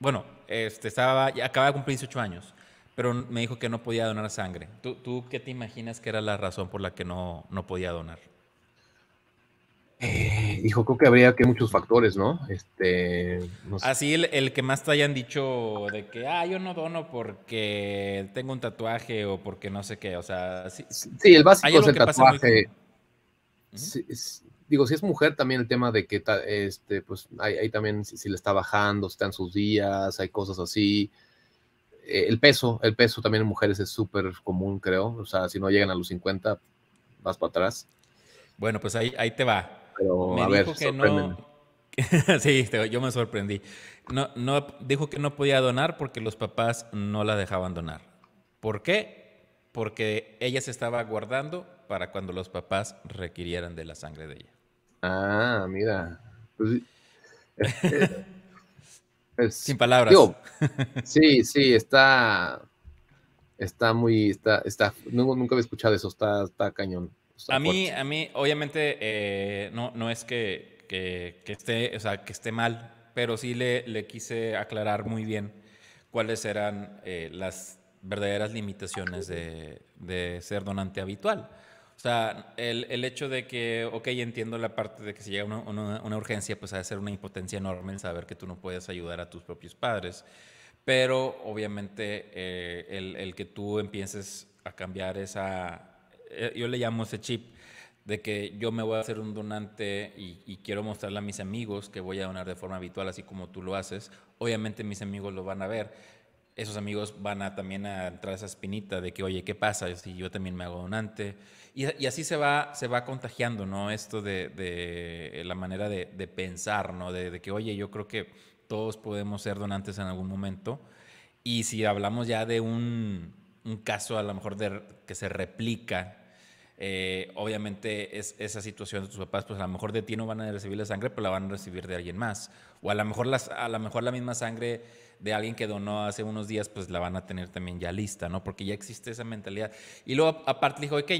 bueno, este, estaba, ya de cumplir 18 años, pero me dijo que no podía donar sangre. ¿Tú, tú qué te imaginas que era la razón por la que no, no podía donar? Eh, dijo, creo que habría que muchos factores, ¿no? Este, Así el, que más te hayan dicho de que, ah, yo no dono porque tengo un tatuaje o porque no sé qué, o sea, sí, sí el básico es el tatuaje digo, si es mujer también el tema de que, este, pues ahí, también si, le está bajando, si están sus días, hay cosas así. Eh, el peso, el peso también en mujeres es súper común, creo. O sea, si no llegan a los 50, vas para atrás. Bueno, pues ahí, ahí te va. Pero dijo que no. sí, yo me sorprendí. No, no, dijo que no podía donar porque los papás no la dejaban donar. ¿Por qué? Porque ella se estaba guardando para cuando los papás requirieran de la sangre de ella. Ah, mira. Pues, eh, Sin palabras. sí, sí, está. Está muy. Está, está, nunca había escuchado eso, está, está cañón. a, mí, a mí, obviamente, eh, no, no es que, esté, o sea, que esté mal, pero sí le, quise aclarar muy bien cuáles eran eh, las verdaderas limitaciones de, ser donante habitual. O sea, el, el, hecho de que, ok, entiendo la parte de que si llega una, una, urgencia, pues ha de ser una impotencia enorme el saber que tú no puedes ayudar a tus propios padres. Pero obviamente eh, el, el, que tú empieces a cambiar esa, eh, yo le llamo ese chip, de que yo me voy a hacer un donante y, y, quiero mostrarle a mis amigos que voy a donar de forma habitual, así como tú lo haces, obviamente mis amigos lo van a ver esos amigos van a también a entrar esa espinita de que, oye, ¿qué pasa si yo también me hago donante? Y, así se va, se va contagiando, ¿no? Esto de, eh, la manera de, de pensar, ¿no? De, que, oye, yo creo que todos podemos ser donantes en algún momento. Y si hablamos ya de un, un caso a lo mejor que se replica eh, obviamente esa situación de tus papás, pues a lo mejor de ti no van a recibir la sangre, pero la van a recibir de alguien más. O a lo mejor, a lo mejor la misma sangre de alguien que donó hace unos días, pues la van a tener también ya lista, ¿no? Porque ya existe esa mentalidad. Y luego aparte dijo, ok,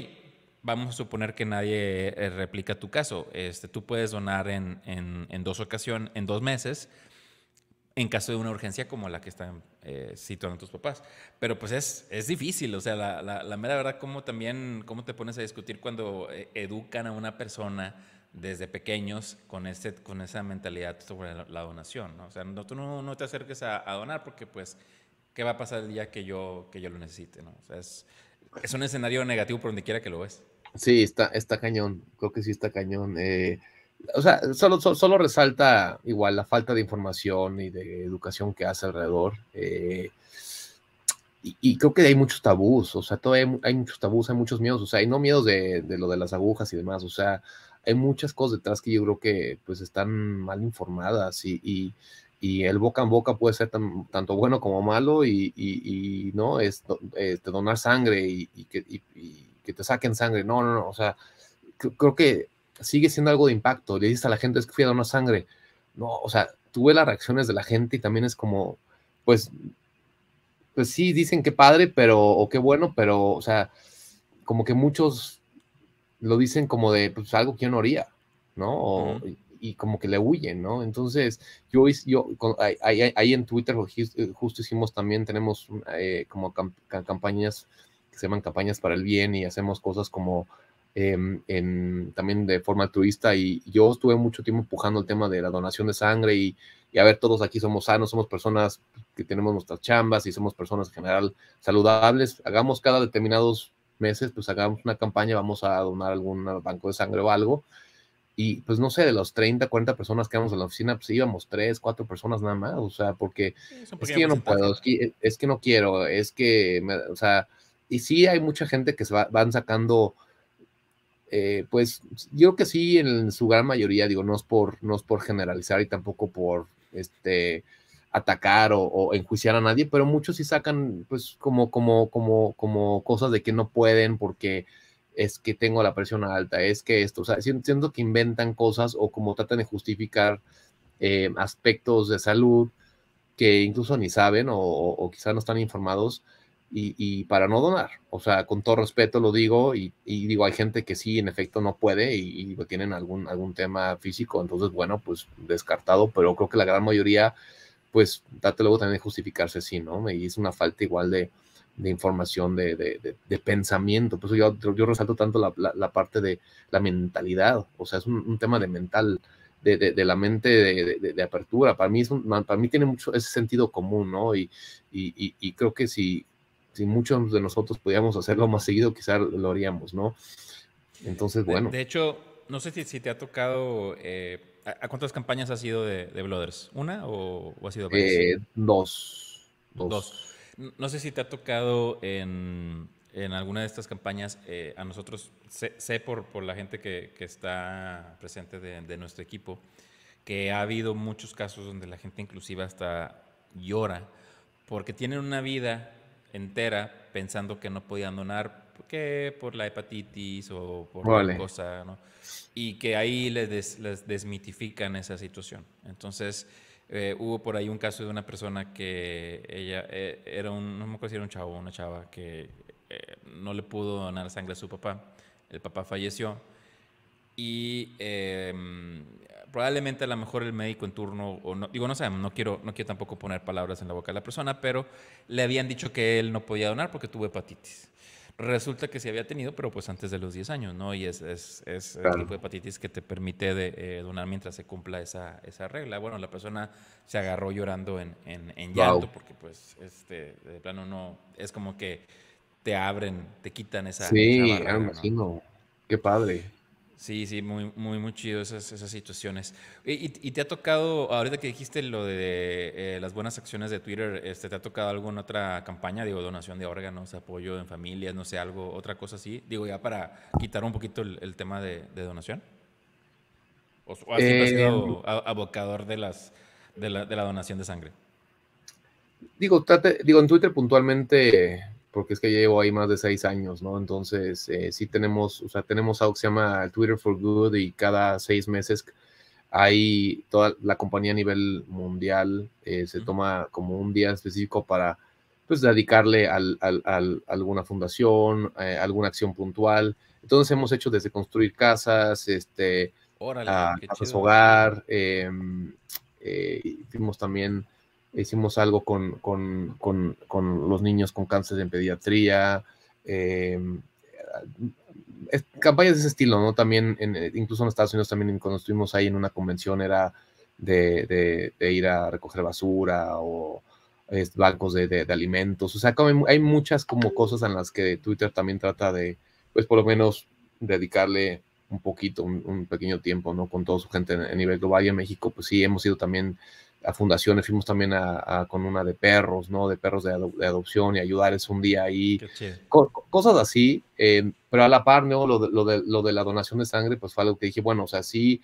vamos a suponer que nadie eh, replica tu caso. Este, tú puedes donar en, en, en dos ocasiones, en dos meses en caso de una urgencia como la que están eh, situando tus papás. Pero pues es, es difícil, o sea, la, mera verdad, cómo también, cómo te pones a discutir cuando eh, educan a una persona desde pequeños con, ese con esa mentalidad sobre la, donación, ¿no? O sea, no, tú no, te acerques a, a, donar porque pues, ¿qué va a pasar el día que yo, que yo lo necesite, ¿no? O sea, es, es un escenario negativo por donde quiera que lo ves. Sí, está, está cañón, creo que sí está cañón. Eh, o sea, solo, solo, resalta igual la falta de información y de educación que hace alrededor. Eh, y, creo que hay muchos tabús, o sea, hay, muchos tabús, hay muchos miedos, o sea, hay no miedos de, lo de las agujas y demás, o sea, hay muchas cosas detrás que yo creo que pues están mal informadas y, el boca en boca puede ser tanto bueno como malo y, no, es, este, donar sangre y, que te saquen sangre, no, no, o sea, creo que sigue siendo algo de impacto. Le dices a la gente, es que fui a donar sangre. No, o sea, tuve las reacciones de la gente y también es como, pues, pues sí, dicen que padre, pero, o qué bueno, pero, o sea, como que muchos lo dicen como de, pues, algo que yo no ¿no? y, como que le huyen, ¿no? Entonces, yo, yo ahí, en Twitter eh, justo hicimos también, tenemos eh, como campañas que se llaman campañas para el bien y hacemos cosas como Em, en, también de forma altruista y yo estuve mucho tiempo empujando el tema de la donación de sangre y, a ver, todos aquí somos sanos, somos personas que tenemos nuestras chambas y somos personas en general saludables. Hagamos cada determinados meses, pues hagamos una campaña, vamos a donar algún banco de sangre o algo. Y pues no sé, de los 30, 40 personas que vamos a la oficina, pues íbamos 3, 4 personas nada más, o sea, porque es que yo no puedo, es que, no quiero, es que, o sea, y sí hay mucha gente que se van sacando eh, pues yo que sí, en su gran mayoría, digo, no es por, no es por generalizar y tampoco por este atacar o, enjuiciar a nadie, pero muchos sí sacan pues como, como, como, como cosas de que no pueden porque es que tengo la presión alta, es que esto, o sea, siento que inventan cosas o como tratan de justificar eh, aspectos de salud que incluso ni saben o, quizá quizás no están informados y, para no donar. O sea, con todo respeto lo digo y, digo, hay gente que sí, en efecto, no puede y, tienen algún, algún tema físico, entonces, bueno, pues descartado, pero creo que la gran mayoría, pues, date luego también de justificarse sí, ¿no? Y es una falta igual de, información, de, pensamiento. Por eso yo, resalto tanto la, parte de la mentalidad, o sea, es un, tema de mental. De, de, la mente de, apertura. Para mí, es para mí tiene mucho ese sentido común, ¿no? Y, y, y creo que si, si muchos de nosotros podíamos hacerlo más seguido, quizás lo haríamos, ¿no? Entonces, bueno. De, hecho, no sé si, te ha tocado. Eh, ¿a, cuántas campañas has sido de, de Blooders? ¿Una o, ha sido eh, dos, dos. No sé si te ha tocado en, en alguna de estas campañas. Eh, a nosotros, sé, por, por, la gente que, que está presente de, de, nuestro equipo, que ha habido muchos casos donde la gente inclusive hasta llora porque tienen una vida entera pensando que no podían donar porque por la hepatitis o por vale. cosa, ¿no? Y que ahí les, desmitifican esa situación. Entonces, eh, hubo por ahí un caso de una persona que ella eh, era un, no me acuerdo si era un chavo o una chava, que eh, no le pudo donar sangre a su papá. El papá falleció y em, probablemente a lo mejor el médico en turno, o no, digo, no sé, no quiero, no quiero tampoco poner palabras en la boca de la persona, pero le habían dicho que él no podía donar porque tuvo hepatitis. Resulta que sí había tenido, pero pues antes de los 10 años, ¿no? Y es, es, es el tipo de hepatitis que te permite de, eh, donar mientras se cumpla esa, esa, regla. Bueno, la persona se agarró llorando en, en, en llanto porque pues este, de plano no, es como que te abren, te quitan esa... Sí, esa imagino. Qué padre. Sí, sí, muy, muy, muy chido esas, situaciones. Y, te ha tocado, ahorita que dijiste lo de eh, las buenas acciones de Twitter, este, ¿te ha tocado alguna otra campaña? Digo, donación de órganos, apoyo en familias, no sé, algo, otra cosa así. Digo, ya para quitar un poquito el, tema de, donación. ¿O, has sido em, abocador de, las, de la, donación de sangre? Digo, digo, en Twitter puntualmente porque es que llevo ahí más de seis años, ¿no? Entonces, eh, sí tenemos, o sea, tenemos algo que se llama Twitter for Good y cada seis meses hay toda la compañía a nivel mundial, eh, se toma como un día específico para, pues, dedicarle al, a alguna fundación, eh, alguna acción puntual. Entonces, hemos hecho desde construir casas, este, a, ah, casas hogar, em, también hicimos algo con, con, los niños con cáncer en pediatría, eh, campañas de ese estilo, ¿no? También, eh, incluso en Estados Unidos, también cuando estuvimos ahí en una convención era de, ir a recoger basura o bancos de, alimentos, o sea, hay, muchas como cosas en las que Twitter también trata de, pues por lo menos dedicarle un poquito, un, pequeño tiempo, ¿no? Con toda su gente a nivel global y en México, pues sí, hemos sido también a fundaciones, fuimos también a, con una de perros, ¿no? De perros de, adopción y ayudar es un día ahí. cosas así, eh, pero a la par, ¿no? Lo de, lo, de, lo de la donación de sangre, pues fue algo que dije, bueno, o sea, sí,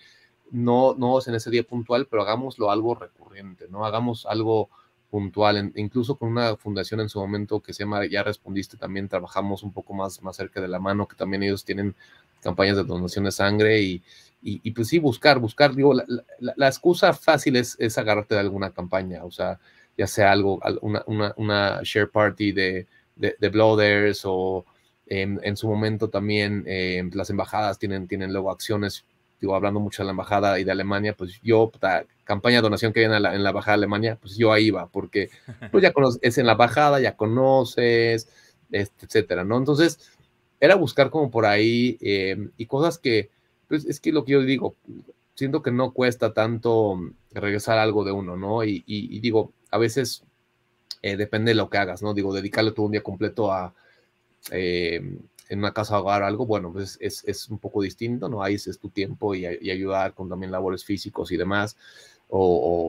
no, no es en ese día puntual, pero hagámoslo algo recurrente, ¿no? Hagamos algo puntual, incluso con una fundación en su momento que se llama Ya Respondiste, también trabajamos un poco más, más cerca de la mano, que también ellos tienen campañas de donación de sangre y, y, pues sí, buscar, buscar, digo, la, excusa fácil es, agarrarte de alguna campaña, o sea, ya sea algo, una, una, una share party de, de, o en, su momento también em, las embajadas tienen, tienen luego acciones, digo, hablando mucho de la embajada y de Alemania, pues yo, la campaña de donación que viene en la, en la embajada de Alemania, pues yo ahí iba, porque pues ya conoces, es en la bajada ya conoces, etcétera, ¿no? Entonces, era buscar como por ahí em, y cosas que, pues es que lo que yo digo, siento que no cuesta tanto regresar algo de uno, ¿no? Y, digo, a veces eh, depende de lo que hagas, ¿no? Digo, dedicarle todo un día completo a eh, en una casa hogar algo, bueno, pues es, un poco distinto, ¿no? Ahí es tu tiempo y, ayudar con también labores físicos y demás, o,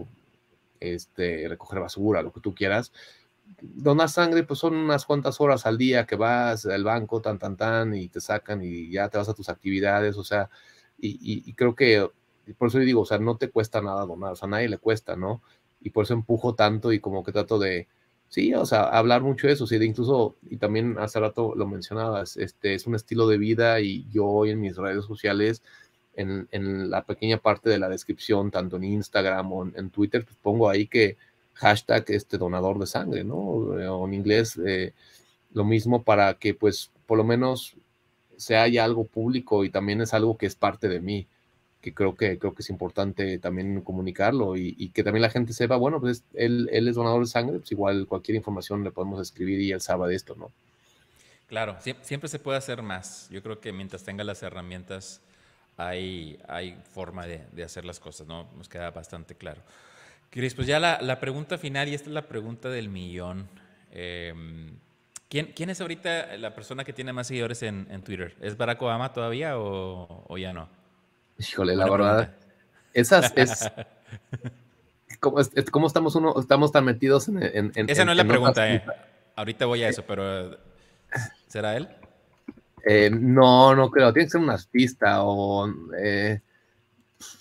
o este, recoger basura, lo que tú quieras, donar sangre, pues son unas cuantas horas al día que vas al banco, tan, tan, tan, y te sacan y ya te vas a tus actividades, o sea, y, creo que, por eso yo digo, o sea, no te cuesta nada donar, o sea, a nadie le cuesta, ¿no? Y por eso empujo tanto y como que trato de, sí, o sea, hablar mucho de eso, sí, de incluso, y también hace rato lo mencionabas, este, es un estilo de vida y yo hoy en mis redes sociales, en, la pequeña parte de la descripción, tanto en Instagram o en, en Twitter, pues pongo ahí que hashtag este donador de sangre, ¿no? O en inglés, eh, lo mismo para que pues por lo menos se haya algo público y también es algo que es parte de mí, que creo que, creo que es importante también comunicarlo y, que también la gente sepa, bueno, pues él, es donador de sangre, pues igual cualquier información le podemos escribir y el sabe de esto, ¿no? Claro, siempre se puede hacer más. Yo creo que mientras tenga las herramientas hay, hay forma de, de hacer las cosas, ¿no? Nos queda bastante claro. Cris, pues ya la, pregunta final, y esta es la pregunta del millón. Em, ¿quién, es ahorita la persona que tiene más seguidores en, Twitter? ¿Es Barack Obama todavía o, ya no? Híjole, la verdad. Esas es. ¿Cómo, estamos, uno, estamos tan metidos en. Esa no es la pregunta, eh. Ahorita voy a eso, pero. ¿Será él? Eh, no, no creo. Tiene que ser un artista o. Eh,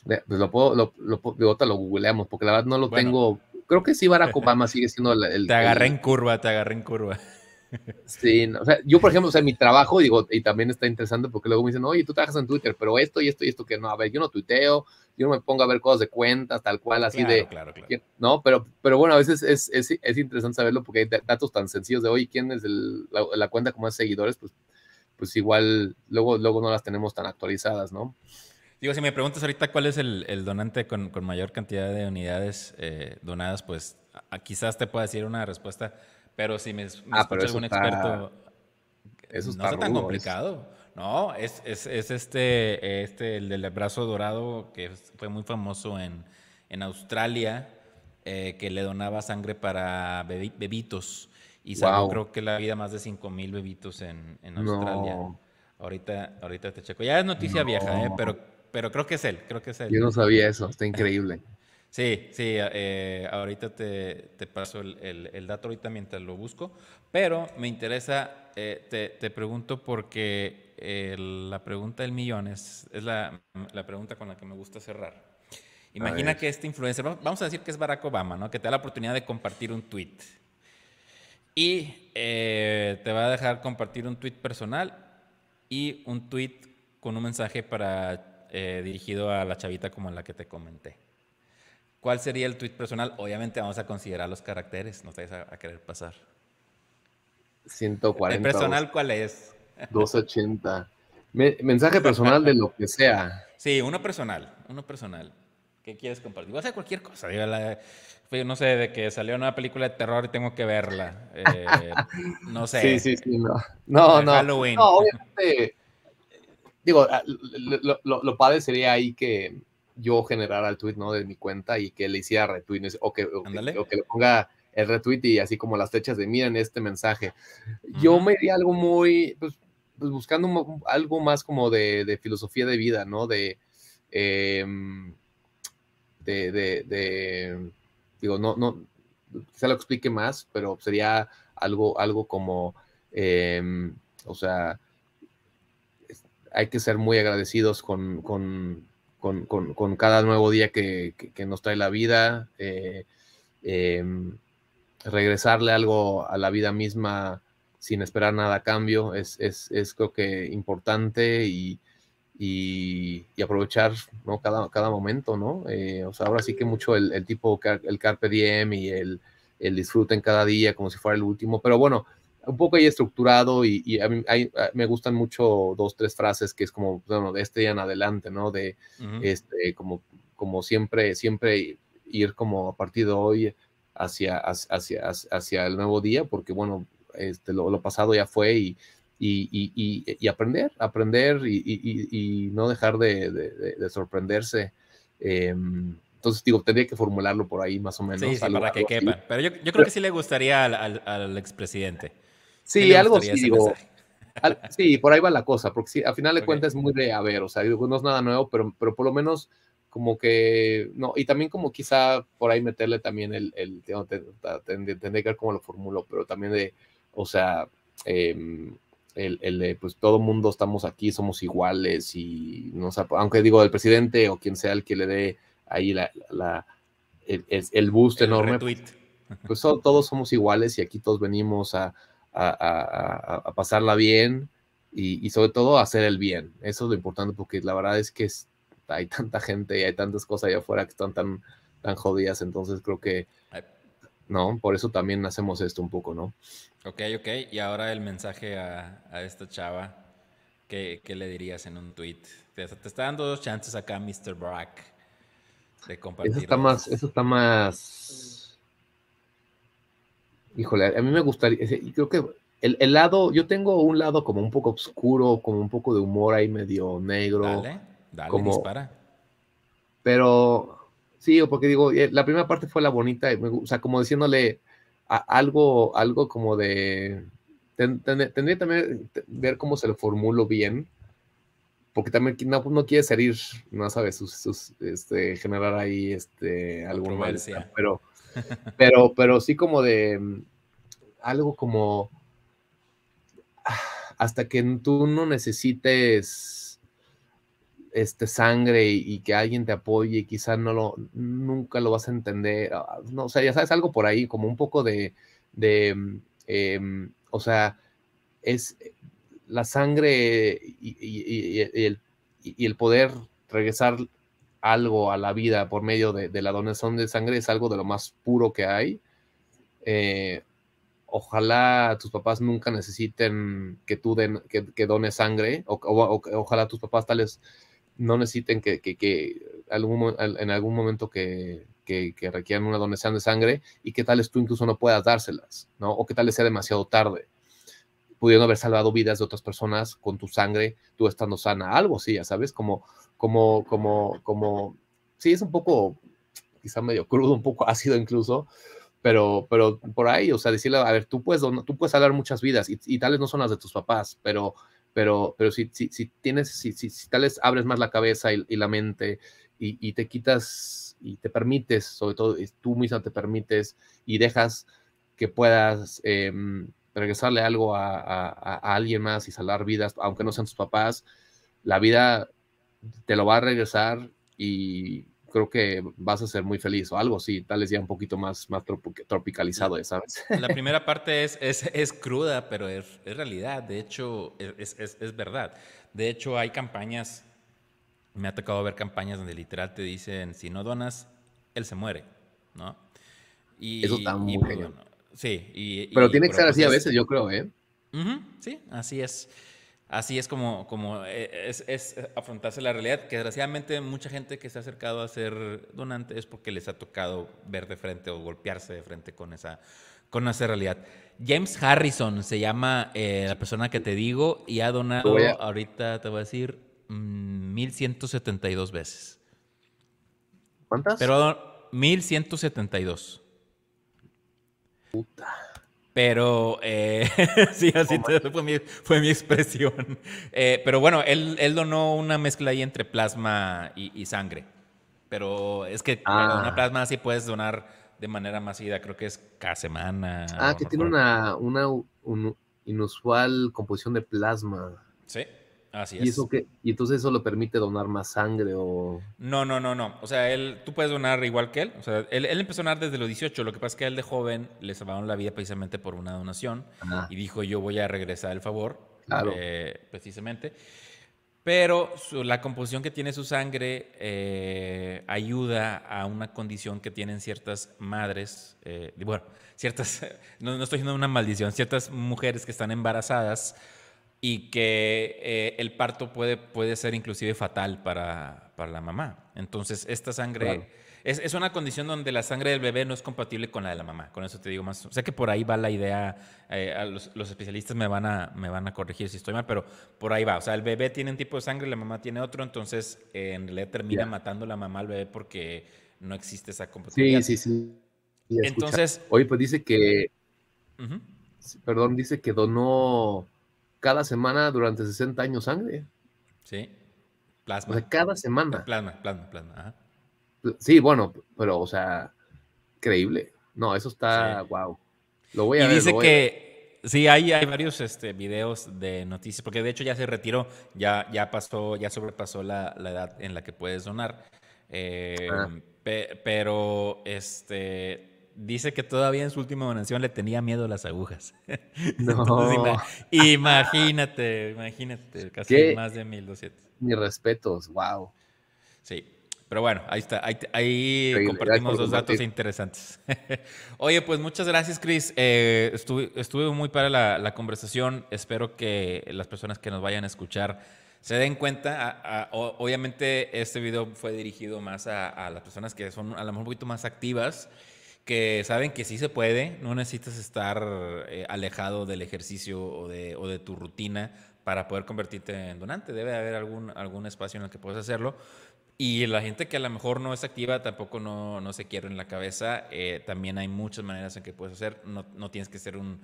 pues lo puedo, lo, lo, lo googleamos, porque la verdad no lo tengo. Creo que sí, Barack Obama sigue siendo el. te agarré en curva, te agarré en curva. Sí, o sea, yo por ejemplo, o sea, mi trabajo, digo, y también está interesante porque luego me dicen, oye, tú trabajas en Twitter, pero esto y esto y esto que no, a ver, yo no tuiteo, yo no me pongo a ver cosas de cuentas, tal cual, así de, claro, no, pero, pero bueno, a veces es, interesante saberlo porque hay datos tan sencillos de, hoy, ¿quién es la, cuenta como es seguidores? Pues, pues igual luego, luego no las tenemos tan actualizadas, ¿no? Digo, si me preguntas ahorita cuál es el, el donante con, con, mayor cantidad de unidades eh, donadas, pues quizás te pueda decir una respuesta, pero si me, me ah, escucha algún experto, eso no está tan complicado. No, es, es, es, este, este, el del brazo dorado, que fue muy famoso en, en Australia, eh, que le donaba sangre para bebitos. Y creo que la vida más de 5 mil bebitos en, en Australia. Ahorita, ahorita te checo. Ya es noticia vieja, ¿eh? pero pero creo que es él, creo que es él. Yo no sabía eso, está increíble. Sí, sí, eh, ahorita te, te paso el, el, dato ahorita mientras lo busco, pero me interesa, eh, te, te, pregunto porque eh, la pregunta del millón es, es la, la, pregunta con la que me gusta cerrar. Imagina que este influencer, vamos a decir que es Barack Obama, ¿no? que te da la oportunidad de compartir un tweet y te va a dejar compartir un tweet personal y un tweet con un mensaje para eh, dirigido a la chavita como la que te comenté. ¿Cuál sería el tweet personal? Obviamente vamos a considerar los caracteres, no te vayas a, querer pasar. 140. ¿El personal cuál es? 280. mensaje personal de lo que sea. Sí, uno personal, uno personal. ¿Qué quieres compartir? Vas a cualquier cosa. Pues, yo no sé, de que salió una película de terror y tengo que verla. Eh, no sé. Sí, sí, sí, no. No, eh, no. Halloween. No, obviamente digo, ah, lo, padre sería ahí que yo generara el tweet, ¿no? De mi cuenta y que le hiciera retweet o que, o que, le ponga el retweet y así como las fechas de miren este mensaje. Yo me di algo muy, pues, pues buscando algo más como de, filosofía de vida, ¿no? De, em, de, de, digo, no, no, quizá lo explique más, pero sería algo, algo como, em, o sea, hay que ser muy agradecidos con, cada nuevo día que, nos trae la vida. Eh, em, regresarle algo a la vida misma sin esperar nada a cambio es, creo que importante y, aprovechar ¿no? cada, cada momento, ¿no? Eh, o sea, ahora sí que mucho el, tipo, el carpe diem y el, el disfruten cada día como si fuera el último, pero bueno, un poco ahí estructurado y, a mí me gustan mucho dos, tres frases que es como, bueno, de este día en adelante, ¿no? De, este, como, como siempre, siempre ir como a partir de hoy hacia, hacia, hacia el nuevo día, porque bueno, este, lo, pasado ya fue y, y, aprender, aprender y, no dejar de, sorprenderse. Em, entonces, digo, tendría que formularlo por ahí más o menos. Sí, sí, para que quepa. Pero yo, creo que sí le gustaría al, al, al expresidente. Sí, algo sí, digo. sí, por ahí va la cosa, porque sí, a final de cuentas es muy de ver o sea, no es nada nuevo, pero, pero por lo menos como que, no, y también como quizá por ahí meterle también el, el tendré que ver cómo lo formulo, pero también de, o sea, em, el, el, pues todo mundo estamos aquí, somos iguales y, no aunque digo, el presidente o quien sea el que le dé ahí la, el, boost enorme, pues todos somos iguales y aquí todos venimos a a, pasarla bien y, sobre todo hacer el bien. Eso es lo importante porque la verdad es que hay tanta gente y hay tantas cosas allá afuera que están tan, tan jodidas, entonces creo que... ¿no? Por eso también hacemos esto un poco, ¿no? Ok, ok. Y ahora el mensaje a, esta chava. ¿Qué, le dirías en un tweet? Te, te, está dando dos chances acá, Mr. Brack, de compartir. está más, eso está más híjole, a mí me gustaría, creo que el, el, lado, yo tengo un lado como un poco oscuro, como un poco de humor ahí medio negro. Dale, dale, como, dispara. Pero sí, porque digo, eh, la primera parte fue la bonita, o sea, como diciéndole algo, algo como de. tendría también ver cómo se lo formulo bien, porque también no, no quieres salir, no sabes, sus, este, generar ahí este, algo mal, pero pero, pero sí como de mm, algo como ah, hasta que tú no necesites este sangre y, que alguien te apoye, y quizás no lo, nunca lo vas a entender, ah, no o sea, ya sabes, algo por ahí, como un poco de, mm, em, o sea, es la sangre y, el poder regresar algo a la vida por medio de, la donación de sangre es algo de lo más puro que hay. Eh, ojalá tus papás nunca necesiten que tú den, que, que dones sangre, o, ojalá tus papás tales no necesiten que, que, algún, en algún momento que, requieran una donación de sangre y que tales tú incluso no puedas dárselas, O que tales sea demasiado tarde pudiendo haber salvado vidas de otras personas con tu sangre, tú estando sana, algo así, ya sabes, como, como, como, como, sí, es un poco, quizá medio crudo, un poco ácido incluso, pero, pero por ahí, o sea, decirle, a ver, tú puedes, tú puedes salvar muchas vidas y, tales no son las de tus papás, pero, pero, pero si, si, si tienes, si, si, si tales abres más la cabeza y, la mente y, y, te quitas y te permites, sobre todo tú misma te permites y dejas que puedas... Eh, regresarle algo a, alguien más y salvar vidas, aunque no sean tus papás, la vida te lo va a regresar y creo que vas a ser muy feliz o algo así, tal vez ya un poquito más, más tropicalizado, ¿sabes? La primera parte es, es, cruda, pero es, es, realidad, de hecho, e, es, verdad. De hecho, hay campañas, me ha tocado ver campañas donde literal te dicen, si no donas, él se muere, ¿no? Y, Eso está muy pues Sí, pero tiene que estar pues así a veces, yo creo, ¿eh? sí, así es. Así es como, como eh, es, afrontarse la realidad, que desgraciadamente mucha gente que se ha acercado a ser donante es porque les ha tocado ver de frente o golpearse de frente con esa, con esa realidad. James Harrison se llama eh, la persona que te digo y ha donado, ahorita te voy a decir, 1172 mm, veces. ¿Cuántas? Pero 1172. Pero eh, sí, así fue, mi, expresión. Eh, pero bueno, él, donó una mezcla ahí entre plasma y, sangre. Pero es que ah. una plasma así puedes donar de manera masiva, creo que es cada semana. Ah, que tiene una, una inusual composición de plasma. Sí. ¿Y, que, ¿Y entonces eso le permite donar más sangre o...? No, no, no, no. O sea, él, tú puedes donar igual que él. O sea, él, empezó a donar desde los 18. Lo que pasa es que él de joven le salvaron la vida precisamente por una donación. Y dijo, yo voy a regresar el favor. Eh, precisamente. Pero la composición que tiene su sangre eh, ayuda a una condición que tienen ciertas madres, eh, bueno, ciertas, no, no estoy diciendo una maldición, ciertas mujeres que están embarazadas y que eh, el parto puede, puede ser inclusive fatal para, la mamá. Entonces, esta sangre es, una condición donde la sangre del bebé no es compatible con la de la mamá. Con eso te digo más. O sea que por ahí va la idea, eh, los, especialistas me van, a, me van a corregir si estoy mal, pero por ahí va. O sea, el bebé tiene un tipo de sangre, la mamá tiene otro, entonces en realidad termina matando la mamá al bebé porque no existe esa compatibilidad. Sí, sí, sí. entonces... Oye, pues dice que... Perdón, dice que donó cada semana durante 60 años sangre. Sí. Plasma. cada semana. Plasma, plasma, plasma. Sí, bueno, pero, o sea, creíble. No, eso está, guau. wow. Lo voy a y Dice que, sí, hay, hay varios este, videos de noticias, porque de hecho ya se retiró, ya, ya pasó, ya sobrepasó la, edad en la que puedes donar. Eh, ah. pero, este, dice que todavía en su última donación le tenía miedo a las agujas. No. imagínate, imagínate, casi más de 1200. Mis respetos, wow. Sí. Pero bueno, ahí está, ahí, compartimos dos datos interesantes. Oye, pues muchas gracias, Chris. Eh, estuve, muy para la, conversación. Espero que las personas que nos vayan a escuchar se den cuenta. obviamente, este video fue dirigido más a, a las personas que son a lo mejor un poquito más activas que saben que sí se puede, no necesitas estar eh, alejado del ejercicio o de, tu rutina para poder convertirte en donante. Debe haber algún, algún espacio en el que puedas hacerlo. Y la gente que a lo mejor no es activa tampoco no, se quiere en la cabeza. Eh, también hay muchas maneras en que puedes hacer. No, tienes que ser un,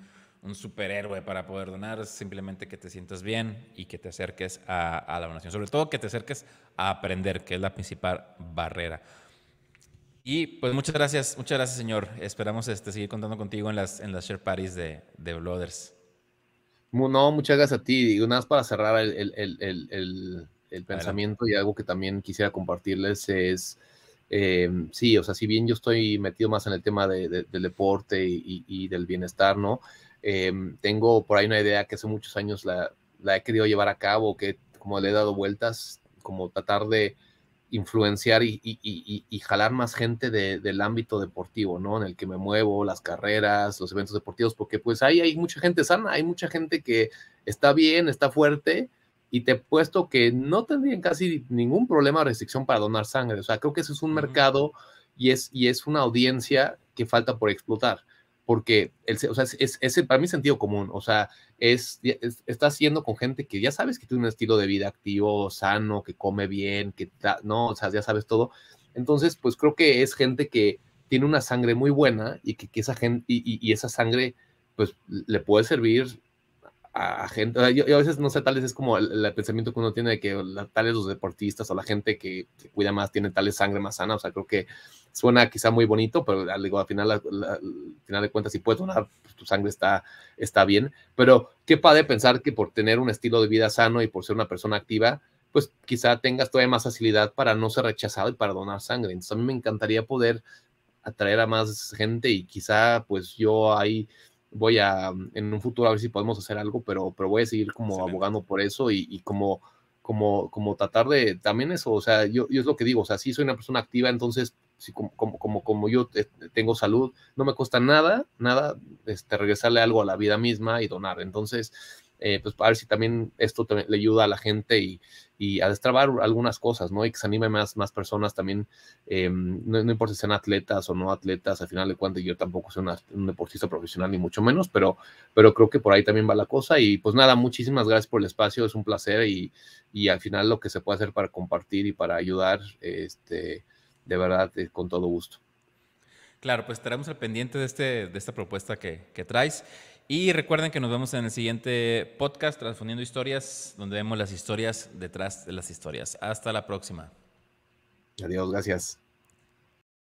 superhéroe para poder donar, simplemente que te sientas bien y que te acerques a, a la donación. Sobre todo que te acerques a aprender, que es la principal barrera. Y pues muchas gracias, muchas gracias, señor. Esperamos este, seguir contando contigo en las, en las share parties de, de Blooders. No, muchas gracias a ti. Y una más para cerrar el, pensamiento y algo que también quisiera compartirles es, em, sí, o sea, si bien yo estoy metido más en el tema de, del deporte y, del bienestar, ¿no? Em, tengo por ahí una idea que hace muchos años la, la, he querido llevar a cabo, que como le he dado vueltas, como tratar de influenciar y, jalar más gente del ámbito deportivo, ¿no? En el que me muevo, las carreras, los eventos deportivos, porque pues ahí hay mucha gente sana, hay mucha gente que está bien, está fuerte, y te he puesto que no tendrían casi ningún problema de restricción para donar sangre. O sea, creo que eso es un mercado y es, y es una audiencia que falta por explotar porque el, o sea, es, es, para mí sentido común, o sea, es, está haciendo con gente que ya sabes que tiene un estilo de vida activo, sano, que come bien, que no, o sea, ya sabes todo. Entonces, pues creo que es gente que tiene una sangre muy buena y que, esa gente y, esa sangre pues le puede servir a, gente, yo, a veces no sé, tal vez es como el, pensamiento que uno tiene de que la, tales los deportistas o la gente que, cuida más tiene tales sangre más sana, o sea, creo que suena quizá muy bonito, pero al final, final de cuentas, si puedes donar, pues, tu sangre está, está bien, pero qué padre pensar que por tener un estilo de vida sano y por ser una persona activa, pues quizá tengas todavía más facilidad para no ser rechazado y para donar sangre. Entonces a mí me encantaría poder atraer a más gente y quizá pues yo ahí voy a, mm, en un futuro a ver si podemos hacer algo, pero, pero voy a seguir como abogando por eso y, como, como, como tratar de también eso, o sea, yo, es lo que digo, o sea, si soy una persona activa, entonces, si como, como, como, yo tengo salud, no me cuesta nada, nada, este, regresarle algo a la vida misma y donar, entonces, eh, pues a ver si también esto le ayuda a la gente y, y, a destrabar algunas cosas, ¿no? Y que se anime más, más personas también, eh, no, importa si sean atletas o no atletas, al final de cuentas yo tampoco soy un deportista profesional ni mucho menos, pero, pero creo que por ahí también va la cosa y pues nada, muchísimas gracias por el espacio, es un placer y, y al final lo que se puede hacer para compartir y para ayudar, este, de verdad, eh, con todo gusto. Claro, pues estaremos al pendiente de, este, de esta propuesta que, que traes. Y recuerden que nos vemos en el siguiente podcast, Transfundiendo Historias, donde vemos las historias detrás de las historias. Hasta la próxima. Adiós, gracias.